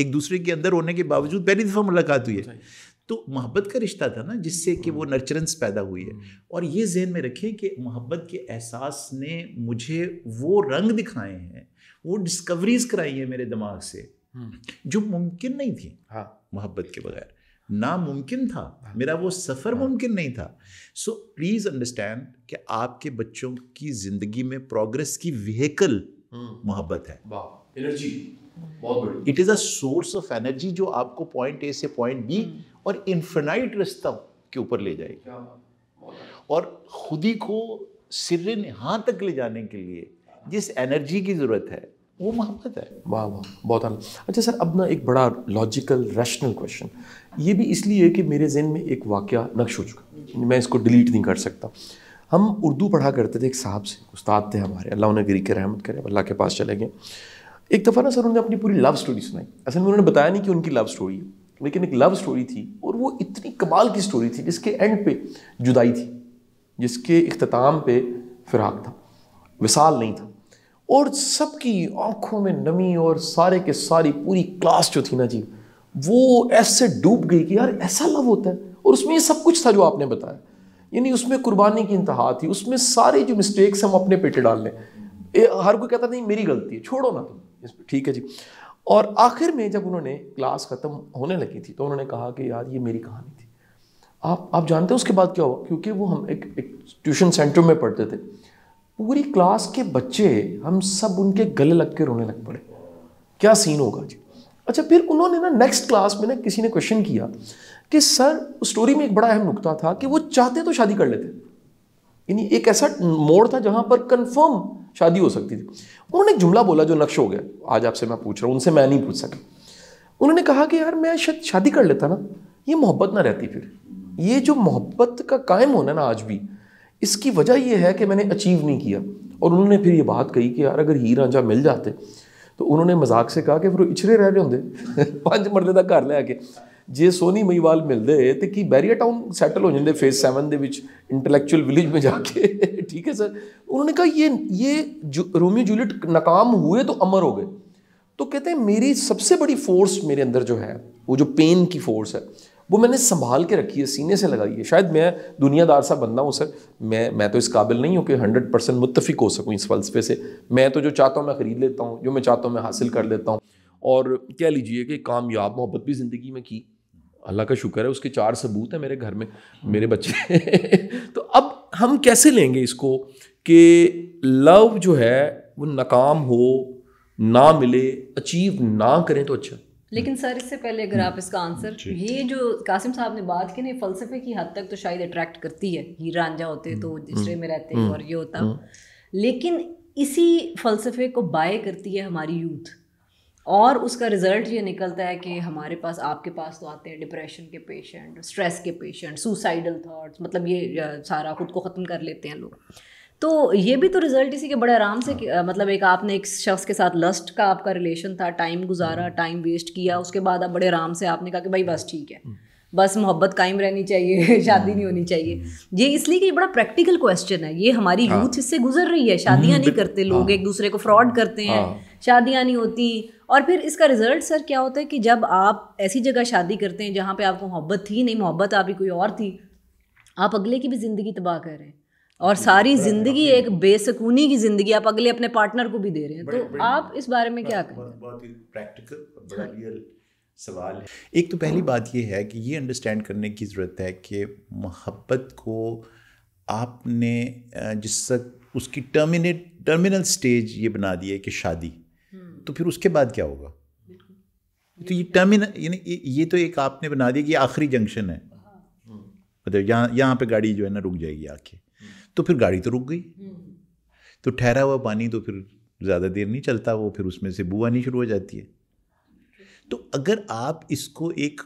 एक दूसरे के अंदर होने के बावजूद पहली दफ़ा मुलाकात हुई है तो मोहब्बत का रिश्ता था ना जिससे कि वो नर्चरेंस पैदा हुई है हम्म। और ये जहन में रखें कि मोहब्बत के एहसास ने मुझे वो रंग दिखाए हैं वो डिस्कवरीज कराई है मेरे दिमाग से हम्म। जो मुमकिन नहीं थी हाँ मोहब्बत के बगैर नामुमकिन था हाँ। मेरा वो सफ़र हाँ। मुमकिन नहीं था सो प्लीज़ अंडरस्टैंड कि आपके बच्चों की ज़िंदगी में प्रोग्रेस की व्हीकल हम्म। मोहब्बत है energy it is a source of energy जो आपको पॉइंट ए से पॉइंट बी हम्म। और इन्फिनाइट रिश्ता के ऊपर ले जाएगी और खुद ही को सिर यहाँ तक ले जाने के लिए जिस एनर्जी की ज़रूरत है वो मोहब्बत है वाह वाह बहुत आनंद अच्छा सर अब ना एक बड़ा लॉजिकल रैशनल क्वेश्चन ये भी इसलिए है कि मेरे जहन में एक वाक़ नक्श हो चुका मैं इसको डिलीट नहीं कर सकता हम उर्दू पढ़ा करते थे एक साहब से उस्ताद थे हमारे अल्लाह उन्हें गिरी के रहमत करे अल्लाह के पास चले गए एक दफ़ा ना सर उन्होंने अपनी पूरी लव स्टोरी सुनाई असल में उन्होंने बताया नहीं कि उनकी लव स्टोरी है लेकिन एक लव स्टोरी थी और वो इतनी कमाल की स्टोरी थी जिसके एंड पे जुदाई थी जिसके अख्ताम पे फिराक था विसाल नहीं था और सबकी आंखों में नमी और सारे के सारी पूरी क्लास जो थी ना जी वो ऐसे डूब गई कि यार ऐसा लव होता है और उसमें ये सब कुछ था जो आपने बताया यानी उसमें कुर्बानी की इंतहा थी उसमें सारे जो मिस्टेक्स हम अपने पेटे डाल लें हर कोई कहता नहीं मेरी गलती है छोड़ो ना तुम इस ठीक है जी और आखिर में जब उन्होंने क्लास ख़त्म होने लगी थी तो उन्होंने कहा कि यार ये मेरी कहानी थी आप आप जानते हो उसके बाद क्या हुआ क्योंकि वो हम एक, एक ट्यूशन सेंटर में पढ़ते थे पूरी क्लास के बच्चे हम सब उनके गले लग के रोने लग पड़े क्या सीन होगा जी अच्छा फिर उन्होंने ना नेक्स्ट क्लास में ना किसी ने क्वेश्चन किया कि सर उस स्टोरी में एक बड़ा अहम नुकता था कि वो चाहते तो शादी कर लेते यानी एक ऐसा मोड़ था जहाँ पर कंफर्म शादी हो सकती थी उन्होंने एक जुमला बोला जो नक्श हो गया आज आपसे मैं पूछ रहा हूँ उनसे मैं नहीं पूछ सका उन्होंने कहा कि यार मैं शायद शादी कर लेता ना ये मोहब्बत ना रहती फिर ये जो मोहब्बत का कायम होना ना आज भी इसकी वजह यह है कि मैंने अचीव नहीं किया और उन्होंने फिर ये बात कही कि यार अगर ही रांझा मिल जाते तो उन्होंने मजाक से कहा कि फिर इछड़े रह रहे होंगे <laughs> पांच मरले तक घर ਲੈ ਕੇ जे सोनी मईवाल मिलते तो कि बैरिया टाउन ਸੈਟਲ हो जाते फेज 7 के ਵਿੱਚ ਇੰਟੈਲੈਕਚੁਅਲ ਵਿਲੇਜ ਮੇ ਜਾ ਕੇ ਠੀਕ उन्होंने कहा ये ये रोमियो जूलियट नाकाम हुए तो अमर हो गए तो कहते हैं मेरी सबसे बड़ी फोर्स मेरे अंदर जो है वो जो पेन की फोर्स है वो मैंने संभाल के रखी है सीने से लगाई है शायद मैं दुनियादार सा बंदा हूँ सर मैं मैं तो इस काबिल नहीं हूँ कि हंड्रेड परसेंट मुतफिक हो सकूँ इस फलसफे से मैं तो जो चाहता हूँ मैं ख़रीद लेता हूँ जो मैं चाहता हूँ मैं हासिल कर लेता हूँ और कह लीजिए कि कामयाब मोहब्बत भी ज़िंदगी में की अल्लाह का शुक्र है उसके चार सबूत हैं मेरे घर में मेरे बच्चे <laughs> तो अब हम कैसे लेंगे इसको कि लव जो है वो नाकाम हो ना मिले अचीव ना करें तो अच्छा लेकिन सर इससे पहले अगर आप हम्म, इसका आंसर ये जो कासिम साहब ने बात की ना फलसफे की हद तक तो शायद अट्रैक्ट करती है ही रांझा होते तो इजरे हम्म, हम्म, में रहते हैं और ये होता लेकिन इसी फलसफे को बाय करती है हमारी यूथ और उसका रिज़ल्ट ये निकलता है कि हमारे पास आपके पास तो आते हैं डिप्रेशन के पेशेंट स्ट्रेस के पेशेंट सुसाइडल थाट्स मतलब ये सारा खुद को ख़त्म कर लेते हैं लोग तो ये भी तो रिजल्ट इसी के बड़े आराम से मतलब एक आपने एक शख्स के साथ लस्ट का आपका रिलेशन था टाइम गुजारा टाइम हम्म। वेस्ट किया उसके बाद आप बड़े आराम से आपने कहा कि भाई बस ठीक है हम्म। बस मोहब्बत कायम रहनी चाहिए <laughs> शादी नहीं होनी चाहिए हम्म। ये इसलिए कि ये बड़ा प्रैक्टिकल क्वेश्चन है ये हमारी हाँ। यूथ इससे गुजर रही है शादियां नहीं करते लोग हाँ। एक दूसरे को फ्रॉड करते हैं हाँ। शादियां नहीं होती और फिर इसका रिजल्ट सर क्या होता है कि जब आप ऐसी जगह शादी करते हैं जहाँ पे आपको मोहब्बत थी नहीं मोहब्बत आपकी कोई और थी आप अगले की भी ज़िंदगी तबाह कर रहे हैं और सारी जिंदगी एक बेसकूनी की जिंदगी आप अगले अपने पार्टनर को भी दे रहे हैं तो आप इस बारे में क्या करें बहुत ही प्रैक्टिकल बड़ा रियल हाँ। सवाल है एक तो पहली बात यह है कि ये अंडरस्टैंड करने की ज़रूरत है कि मोहब्बत को आपने जिस उसकी टर्मिनेट टर्मिनल स्टेज ये बना दी है कि शादी हम्म। तो फिर उसके बाद क्या होगा तो ये टर्मिनल यानी ये तो एक आपने बना दिया कि आखिरी जंक्शन है हाँ। मतलब यहाँ यहाँ पे गाड़ी जो है ना रुक जाएगी आके तो फिर गाड़ी तो रुक गई हम्म। तो ठहरा हुआ पानी तो फिर ज़्यादा देर नहीं चलता वो फिर उसमें से बू आनी शुरू हो जाती है तो अगर आप इसको एक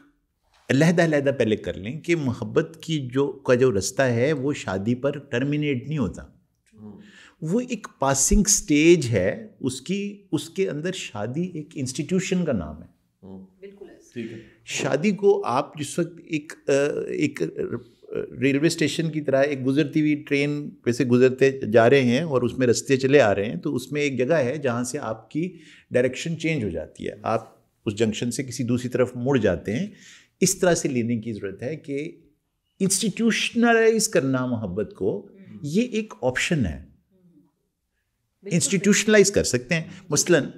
लहदा लहदा पहले कर लें कि मोहब्बत की जो का जो रास्ता है वो शादी पर टर्मिनेट नहीं होता हम्म। वो एक पासिंग स्टेज है उसकी उसके अंदर शादी एक इंस्टीट्यूशन का नाम है हम्म। बिल्कुल ठीक है शादी को आप जिस वक्त एक एक रेलवे स्टेशन की तरह एक गुजरती हुई ट्रेन वैसे गुजरते जा रहे हैं और उसमें रस्ते चले आ रहे हैं तो उसमें एक जगह है जहाँ से आपकी डायरेक्शन चेंज हो जाती है आप उस जंक्शन से किसी दूसरी तरफ मुड़ जाते हैं इस तरह से लेने की ज़रूरत है कि इंस्टीट्यूशनलाइज करना मोहब्बत को हम्म। ये एक ऑप्शन है इंस्टीट्यूशनलाइज कर सकते हैं मसलन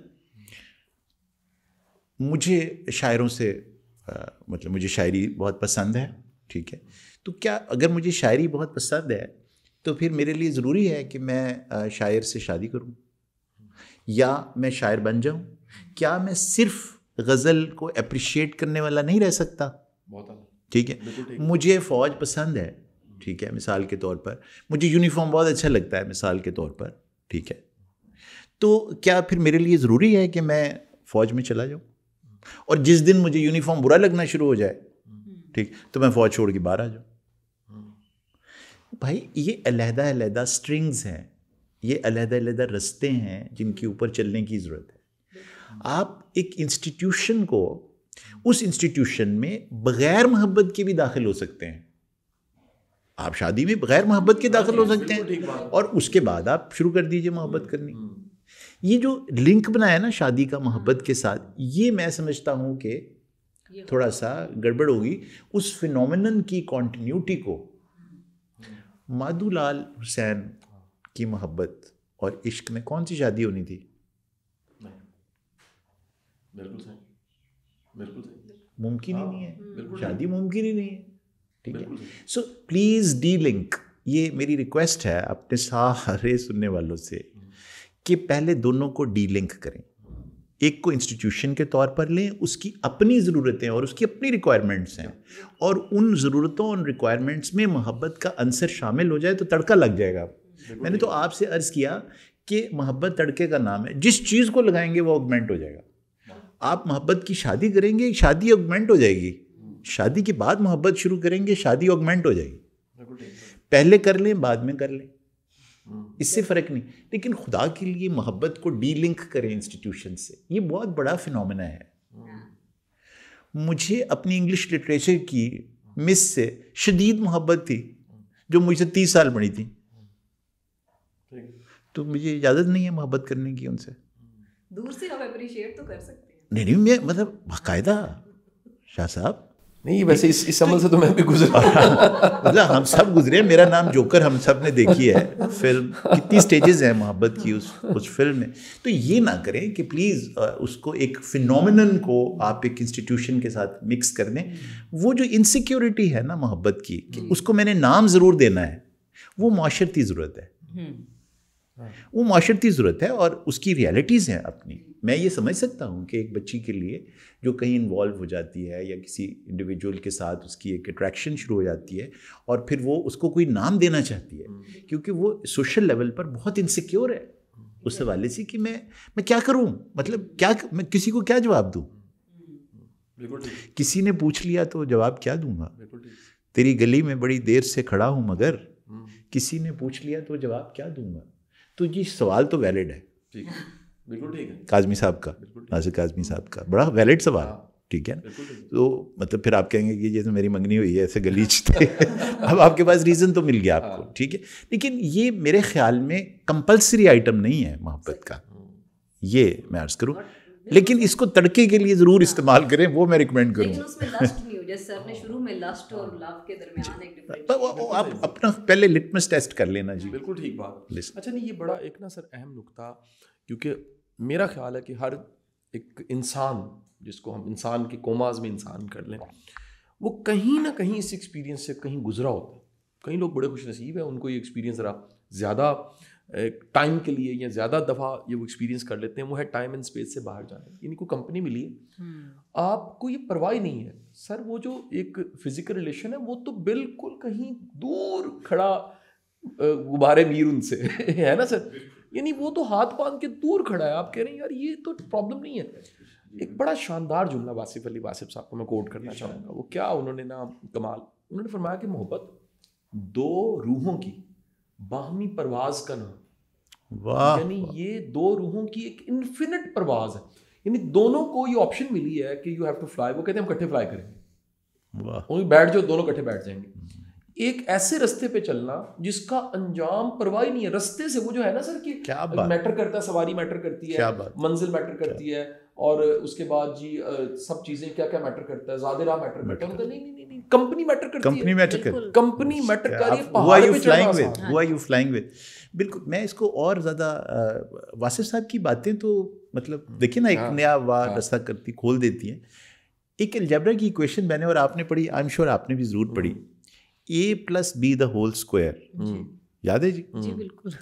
मुझे शायरों से आ, मतलब मुझे शायरी बहुत पसंद है ठीक है तो क्या अगर मुझे शायरी बहुत पसंद है तो फिर मेरे लिए ज़रूरी है कि मैं शायर से शादी करूँ या मैं शायर बन जाऊँ क्या मैं सिर्फ गज़ल को अप्रिशिएट करने वाला नहीं रह सकता ठीक है मुझे फ़ौज पसंद है ठीक है मिसाल के तौर पर मुझे यूनिफॉर्म बहुत अच्छा लगता है मिसाल के तौर पर ठीक है तो क्या फिर मेरे लिए ज़रूरी है कि मैं फ़ौज में चला जाऊँ और जिस दिन मुझे यूनिफॉर्म बुरा लगना शुरू हो जाए हम्म। ठीक तो मैं फ़ौज छोड़ के बाहर आ जाऊँ भाई ये अलहदा अलहदा स्ट्रिंग्स हैं ये अलहदा अलहदा रस्ते हैं जिनके ऊपर चलने की ज़रूरत है आप एक इंस्टीट्यूशन को उस इंस्टीट्यूशन में बग़ैर मोहब्बत के भी दाखिल हो सकते हैं आप शादी में बग़ैर मोहब्बत के दाखिल हो सकते हैं और उसके बाद आप शुरू कर दीजिए मोहब्बत करनी हम्म, हम्म। ये जो लिंक बनाया ना शादी का मोहब्बत हाँ। के साथ ये मैं समझता हूँ कि थोड़ा सा गड़बड़ होगी उस फिनोमिनन की कॉन्टीन्यूटी को लाल हुसैन की मोहब्बत और इश्क में कौन सी शादी होनी थी मुमकिन ही हाँ, नहीं है शादी मुमकिन ही नहीं है ठीक है सो प्लीज़ डी लिंक ये मेरी रिक्वेस्ट है अपने सारे सुनने वालों से हम्म। कि पहले दोनों को डी लिंक करें एक को इंस्टीट्यूशन के तौर पर लें उसकी अपनी ज़रूरतें और उसकी अपनी रिक्वायरमेंट्स हैं और उन ज़रूरतों और रिक्वायरमेंट्स में मोहब्बत का आंसर शामिल हो जाए तो तड़का लग जाएगा मैंने तो आपसे अर्ज़ किया कि मोहब्बत तड़के का नाम है जिस चीज़ को लगाएंगे वो ऑगमेंट हो जाएगा आप मोहब्बत की शादी करेंगे शादी ऑगमेंट हो जाएगी शादी के बाद मोहब्बत शुरू करेंगे शादी ऑगमेंट हो जाएगी पहले कर लें बाद में कर लें इससे फ़र्क नहीं लेकिन खुदा के लिए मोहब्बत को डी लिंक करें इंस्टीट्यूशन से ये बहुत बड़ा फिनमिना है मुझे अपनी इंग्लिश लिटरेचर की मिस से शदीद मोहब्बत थी जो मुझसे तीस साल बड़ी थी तो मुझे इजाज़त नहीं है मोहब्बत करने की उनसे दूर से आप अप्रिशिएट तो कर सकते हैं नहीं नहीं मैं मतलब बाकायदा शाह साहब नहीं वैसे इस इस समझ से तो मैं भी गुजरा <laughs> मतलब हम सब गुजरे मेरा नाम जोकर हम सब ने देखी है फिल्म कितनी स्टेजेस हैं मोहब्बत की उस उस फिल्म में तो ये ना करें कि प्लीज़ उसको एक फिनोमिन को आप एक इंस्टीट्यूशन के साथ मिक्स कर दें वो जो इनसिक्योरिटी है ना मोहब्बत की कि हम्म। उसको मैंने नाम ज़रूर देना है वो माशरती ज़रूरत है हम्म। वो माशरती ज़रूरत है और उसकी रियलिटीज़ हैं अपनी मैं ये समझ सकता हूँ कि एक बच्ची के लिए जो कहीं इन्वॉल्व हो जाती है या किसी इंडिविजुअल के साथ उसकी एक अट्रैक्शन शुरू हो जाती है और फिर वो उसको कोई नाम देना चाहती है हम्म। क्योंकि वो सोशल लेवल पर बहुत इनसिक्योर है हम्म। उस हवाले से कि मैं मैं क्या करूँ मतलब क्या मैं किसी को क्या जवाब दूँ हम्म। किसी ने पूछ लिया तो जवाब क्या दूंगा तेरी गली में बड़ी देर से खड़ा हूँ मगर किसी ने पूछ लिया तो जवाब क्या दूंगा तो ये सवाल तो वैलिड है ठीक है बिल्कुल ठीक है काजमी साहब का नासिर काजमी साहब का बड़ा वैलिड सवाल है हाँ। ठीक है ना तो मतलब फिर आप कहेंगे कि जैसे तो मेरी मंगनी हुई है ऐसे गलीच थे <laughs> अब आपके पास रीज़न तो मिल गया आपको हाँ। ठीक है लेकिन ये मेरे ख्याल में कंपलसरी आइटम नहीं है मोहब्बत का हाँ। ये मैं अर्ज़ करूँ लेकिन इसको तड़के के लिए ज़रूर इस्तेमाल करें वो मैं रिकमेंड करूँ हाँ। हाँ। कर अच्छा क्योंकि मेरा ख्याल है कि हर एक इंसान जिसको हम इंसान के कोमाज में इंसान कर लें वो कहीं ना कहीं इस एक्सपीरियंस से कहीं गुजरा होता है कई लोग बड़े खुश नसीब है उनको ये एक्सपीरियंस रहा ज़्यादा टाइम के लिए या ज़्यादा दफ़ा ये वो एक्सपीरियंस कर लेते हैं वो है टाइम एंड स्पेस से बाहर जाने यानी इनको कंपनी मिली है हम्म। आपको ये परवाह नहीं है सर वो जो एक फिज़िकल रिलेशन है वो तो बिल्कुल कहीं दूर खड़ा गुब्बारे मीर उनसे <laughs> है ना सर यानी वो तो हाथ बांध के दूर खड़ा है आप कह रहे हैं यार ये तो प्रॉब्लम नहीं है एक बड़ा शानदार जुमला वासिफ अली वासिफ साहब को मैं कोट करना चाहूँगा वो क्या उन्होंने ना कमाल उन्होंने फरमाया कि मोहब्बत दो रूहों की बाहमी परवाज का नाम यानी ये दो रूहों की एक इन्फिनिट परवाज है यानी दोनों को ये ऑप्शन मिली है कि यू हैव टू फ्लाई वो कहते हैं हम इकट्ठे फ्लाई करेंगे बैठ जाओ दोनों इकट्ठे बैठ जाएंगे हम्म। एक ऐसे रस्ते पे चलना जिसका अंजाम परवाह नहीं है रस्ते से वो जो है ना सर कि मैटर करता है सवारी मैटर करती है मंजिल मैटर करती है और उसके बाद जी सब चीजें क्या क्या मैटर करता है ज्यादा मैटर करता है नहीं नहीं नहीं कंपनी मैटर करती कंपनी मैटर कर कंपनी मैटर कर ये are you flying with are you flying with बिल्कुल मैं इसको और ज्यादा वासिफ साहब की बातें तो मतलब देखिए ना एक हाँ। नया वाह हाँ। रास्ता करती खोल देती हैं एक एल्जेब्रा की इक्वेशन मैंने और आपने पढ़ी आई एम श्योर आपने भी जरूर पढ़ी A plus B the whole square याद है जी जी हम्म। बिल्कुल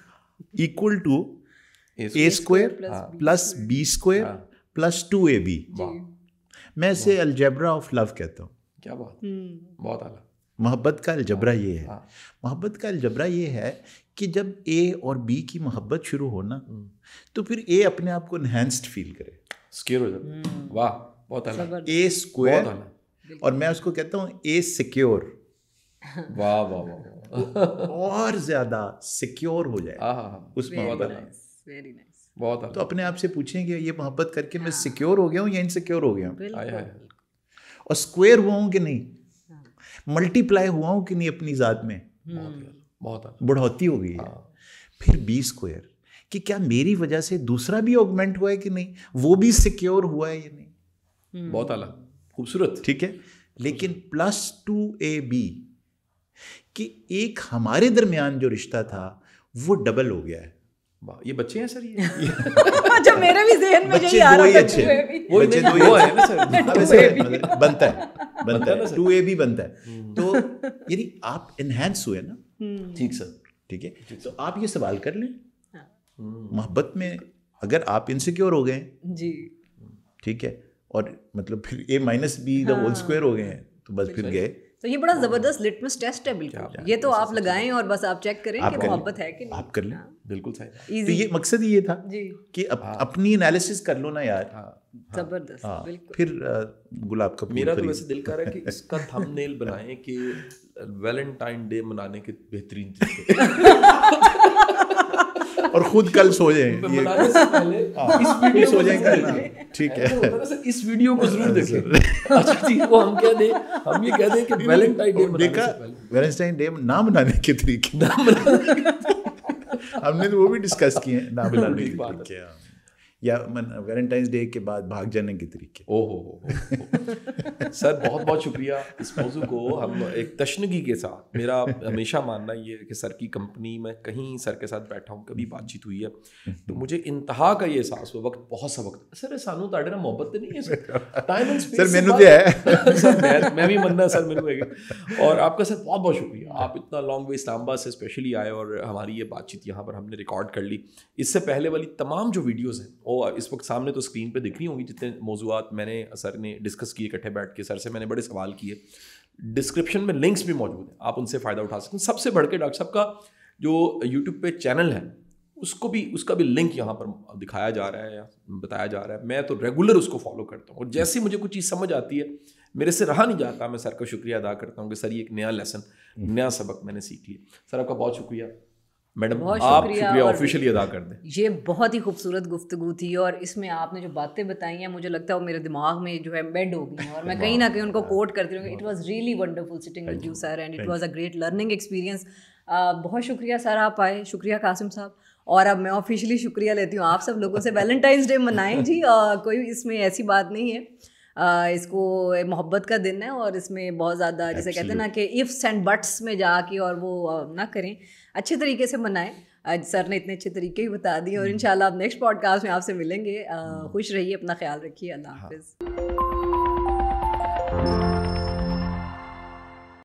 equal to A square plus B square plus two A B मैं इसे अलजबरा ऑफ लव कहता हूँ क्या बात हम्म। बहुत आला मोहब्बत का अलजबरा हाँ। ये है हाँ। मोहब्बत का अलजबरा ये है कि जब ए और बी की मोहब्बत शुरू हो ना हम्म। तो फिर ए अपने आप को इन्हेंस्ड फील करे स्क्योर हो जाए हम्म। वाह बहुत अलग ए स्क्वायर और मैं उसको कहता हूँ ए सिक्योर <laughs> वाह वाह वाह और ज्यादा सिक्योर हो जाए उस मोहब्बत बहुत तो अपने आप से पूछें कि ये मोहब्बत करके मैं सिक्योर हो गया हूँ या इनसिक्योर हो गया हूँ और स्क्वेयर हुआ हूँ कि नहीं मल्टीप्लाई हाँ। हुआ हूँ कि नहीं अपनी ज़ात में बहुत बढ़ोतरी हो गई है हाँ। फिर बी स्क्वेयर कि क्या मेरी वजह से दूसरा भी ऑगमेंट हुआ है कि नहीं वो भी सिक्योर हुआ है या नहीं हम्म। बहुत अलग खूबसूरत ठीक है लेकिन प्लस टू ए बी कि एक हमारे दरमियान जो रिश्ता था वो डबल हो गया है ये बच्चे हैं सर ये <laughs> जब मेरे भी जहन में यही आ रहा था अच्छे वो बच्चे दो ही है ना सर बनता है बनता है टू ए भी बनता है हम्म। तो यदि आप एनहेंस हुए ना हम्म। ठीक सर ठीक है तो आप ये सवाल कर लें हाँ। मोहब्बत में अगर आप इनसिक्योर हो गए जी ठीक है और मतलब फिर A minus B the whole square हो गए हैं तो बस फिर गए तो ये बड़ा ज़बरदस्त लिटमस टेस्ट है बिल्कुल ये तो आप लगाएं और बस आप चेक करें कि मोहब्बत है कि नहीं आप कर लें हाँ। बिल्कुल सही तो ये मकसद ये था कि हाँ। अपनी एनालिसिस कर लो ना यार हाँ। जबरदस्त बिल्कुल फिर गुलाब का मेरा तो वैसे दिल कर रहा है कि <laughs> इसका थंबनेल बनाएं कि वैलेंटाइन <laughs> डे मनाने के बेहतरीन <laughs> तरीके और खुद कल सो जाए हाँ। इस वीडियो सो कल ठीक है इस वीडियो को जरूर हाँ, देखें <laughs> अच्छा वो हम क्या दें हम ये कह दें कि वैलेंटाइन <laughs> डे देखा वैलेंटाइन डे ना बनाने के तरीके ना <laughs> हमने तो वो भी डिस्कस किए ना बनाने के तरीके या वैलेंटाइंस डे के बाद भाग जाने के तरीके ओहो हो, हो, सर बहुत बहुत शुक्रिया इस मौजू को हम एक तशनगी के साथ मेरा हमेशा मानना ये है कि सर की कंपनी में कहीं सर के साथ बैठा हूँ कभी बातचीत हुई है तो मुझे इंतहा का ये एहसास हुआ वक्त बहुत सा वक्त सर सानू ताड़े ना तो नहीं है सर टाइम सर मैनू तो है <laughs> सर मैं, मैं भी मनना सर मैनू है और आपका सर बहुत बहुत शुक्रिया आप इतना लॉन्ग वे इस्लामाबाद से स्पेशली आए और हमारी ये बातचीत यहाँ पर हमने रिकॉर्ड कर ली इससे पहले वाली तमाम जो वीडियोज़ हैं वो इस वक्त सामने तो स्क्रीन पे दिख रही होंगी जितने मौजूद मैंने सर ने डिस्कस किए इकट्ठे बैठ के सर से मैंने बड़े सवाल किए डिस्क्रिप्शन में लिंक्स भी मौजूद हैं आप उनसे फ़ायदा उठा सकते हैं सबसे बढ़ के डॉक्टर साहब का जो यूट्यूब पे चैनल है उसको भी उसका भी लिंक यहाँ पर दिखाया जा रहा है या बताया जा रहा है मैं तो रेगुलर उसको फॉलो करता हूँ और जैसे मुझे कुछ चीज़ समझ आती है मेरे से रहा नहीं जाता मैं सर का शुक्रिया अदा करता हूँ कि सर ये एक नया लेसन हम्म। नया सबक मैंने सीख लिया सर आपका बहुत शुक्रिया मैडम आप शुक्रिया ऑफिशियली अदा कर दें ये बहुत ही खूबसूरत गुफ्तु थी और इसमें आपने जो बातें बताई हैं मुझे लगता है वो मेरे दिमाग में जो है बेंड हो गई हैं और मैं कहीं ना कहीं उनको कोट करती रहूँगी it was really wonderful sitting with you sir and it was a great learning experience बहुत शुक्रिया सर आप आए शुक्रिया कासिम साहब और अब मैं ऑफिशियली शुक्रिया लेती हूँ आप सब लोगों से वैलेंटाइंस <laughs> डे मनाएं जी <laughs> कोई इसमें ऐसी बात नहीं है आ, इसको मोहब्बत का दिन है और इसमें बहुत ज़्यादा जैसे कहते हैं ना कि इफ्स एंड बट्स में जाके और वो ना करें अच्छे तरीके से मनाएं आज सर ने इतने अच्छे तरीके ही बता दिए और इन आप नेक्स्ट पॉडकास्ट में आपसे मिलेंगे हम्म। खुश रहिए अपना ख्याल रखिए अल्लाह हाँ। हाफिज़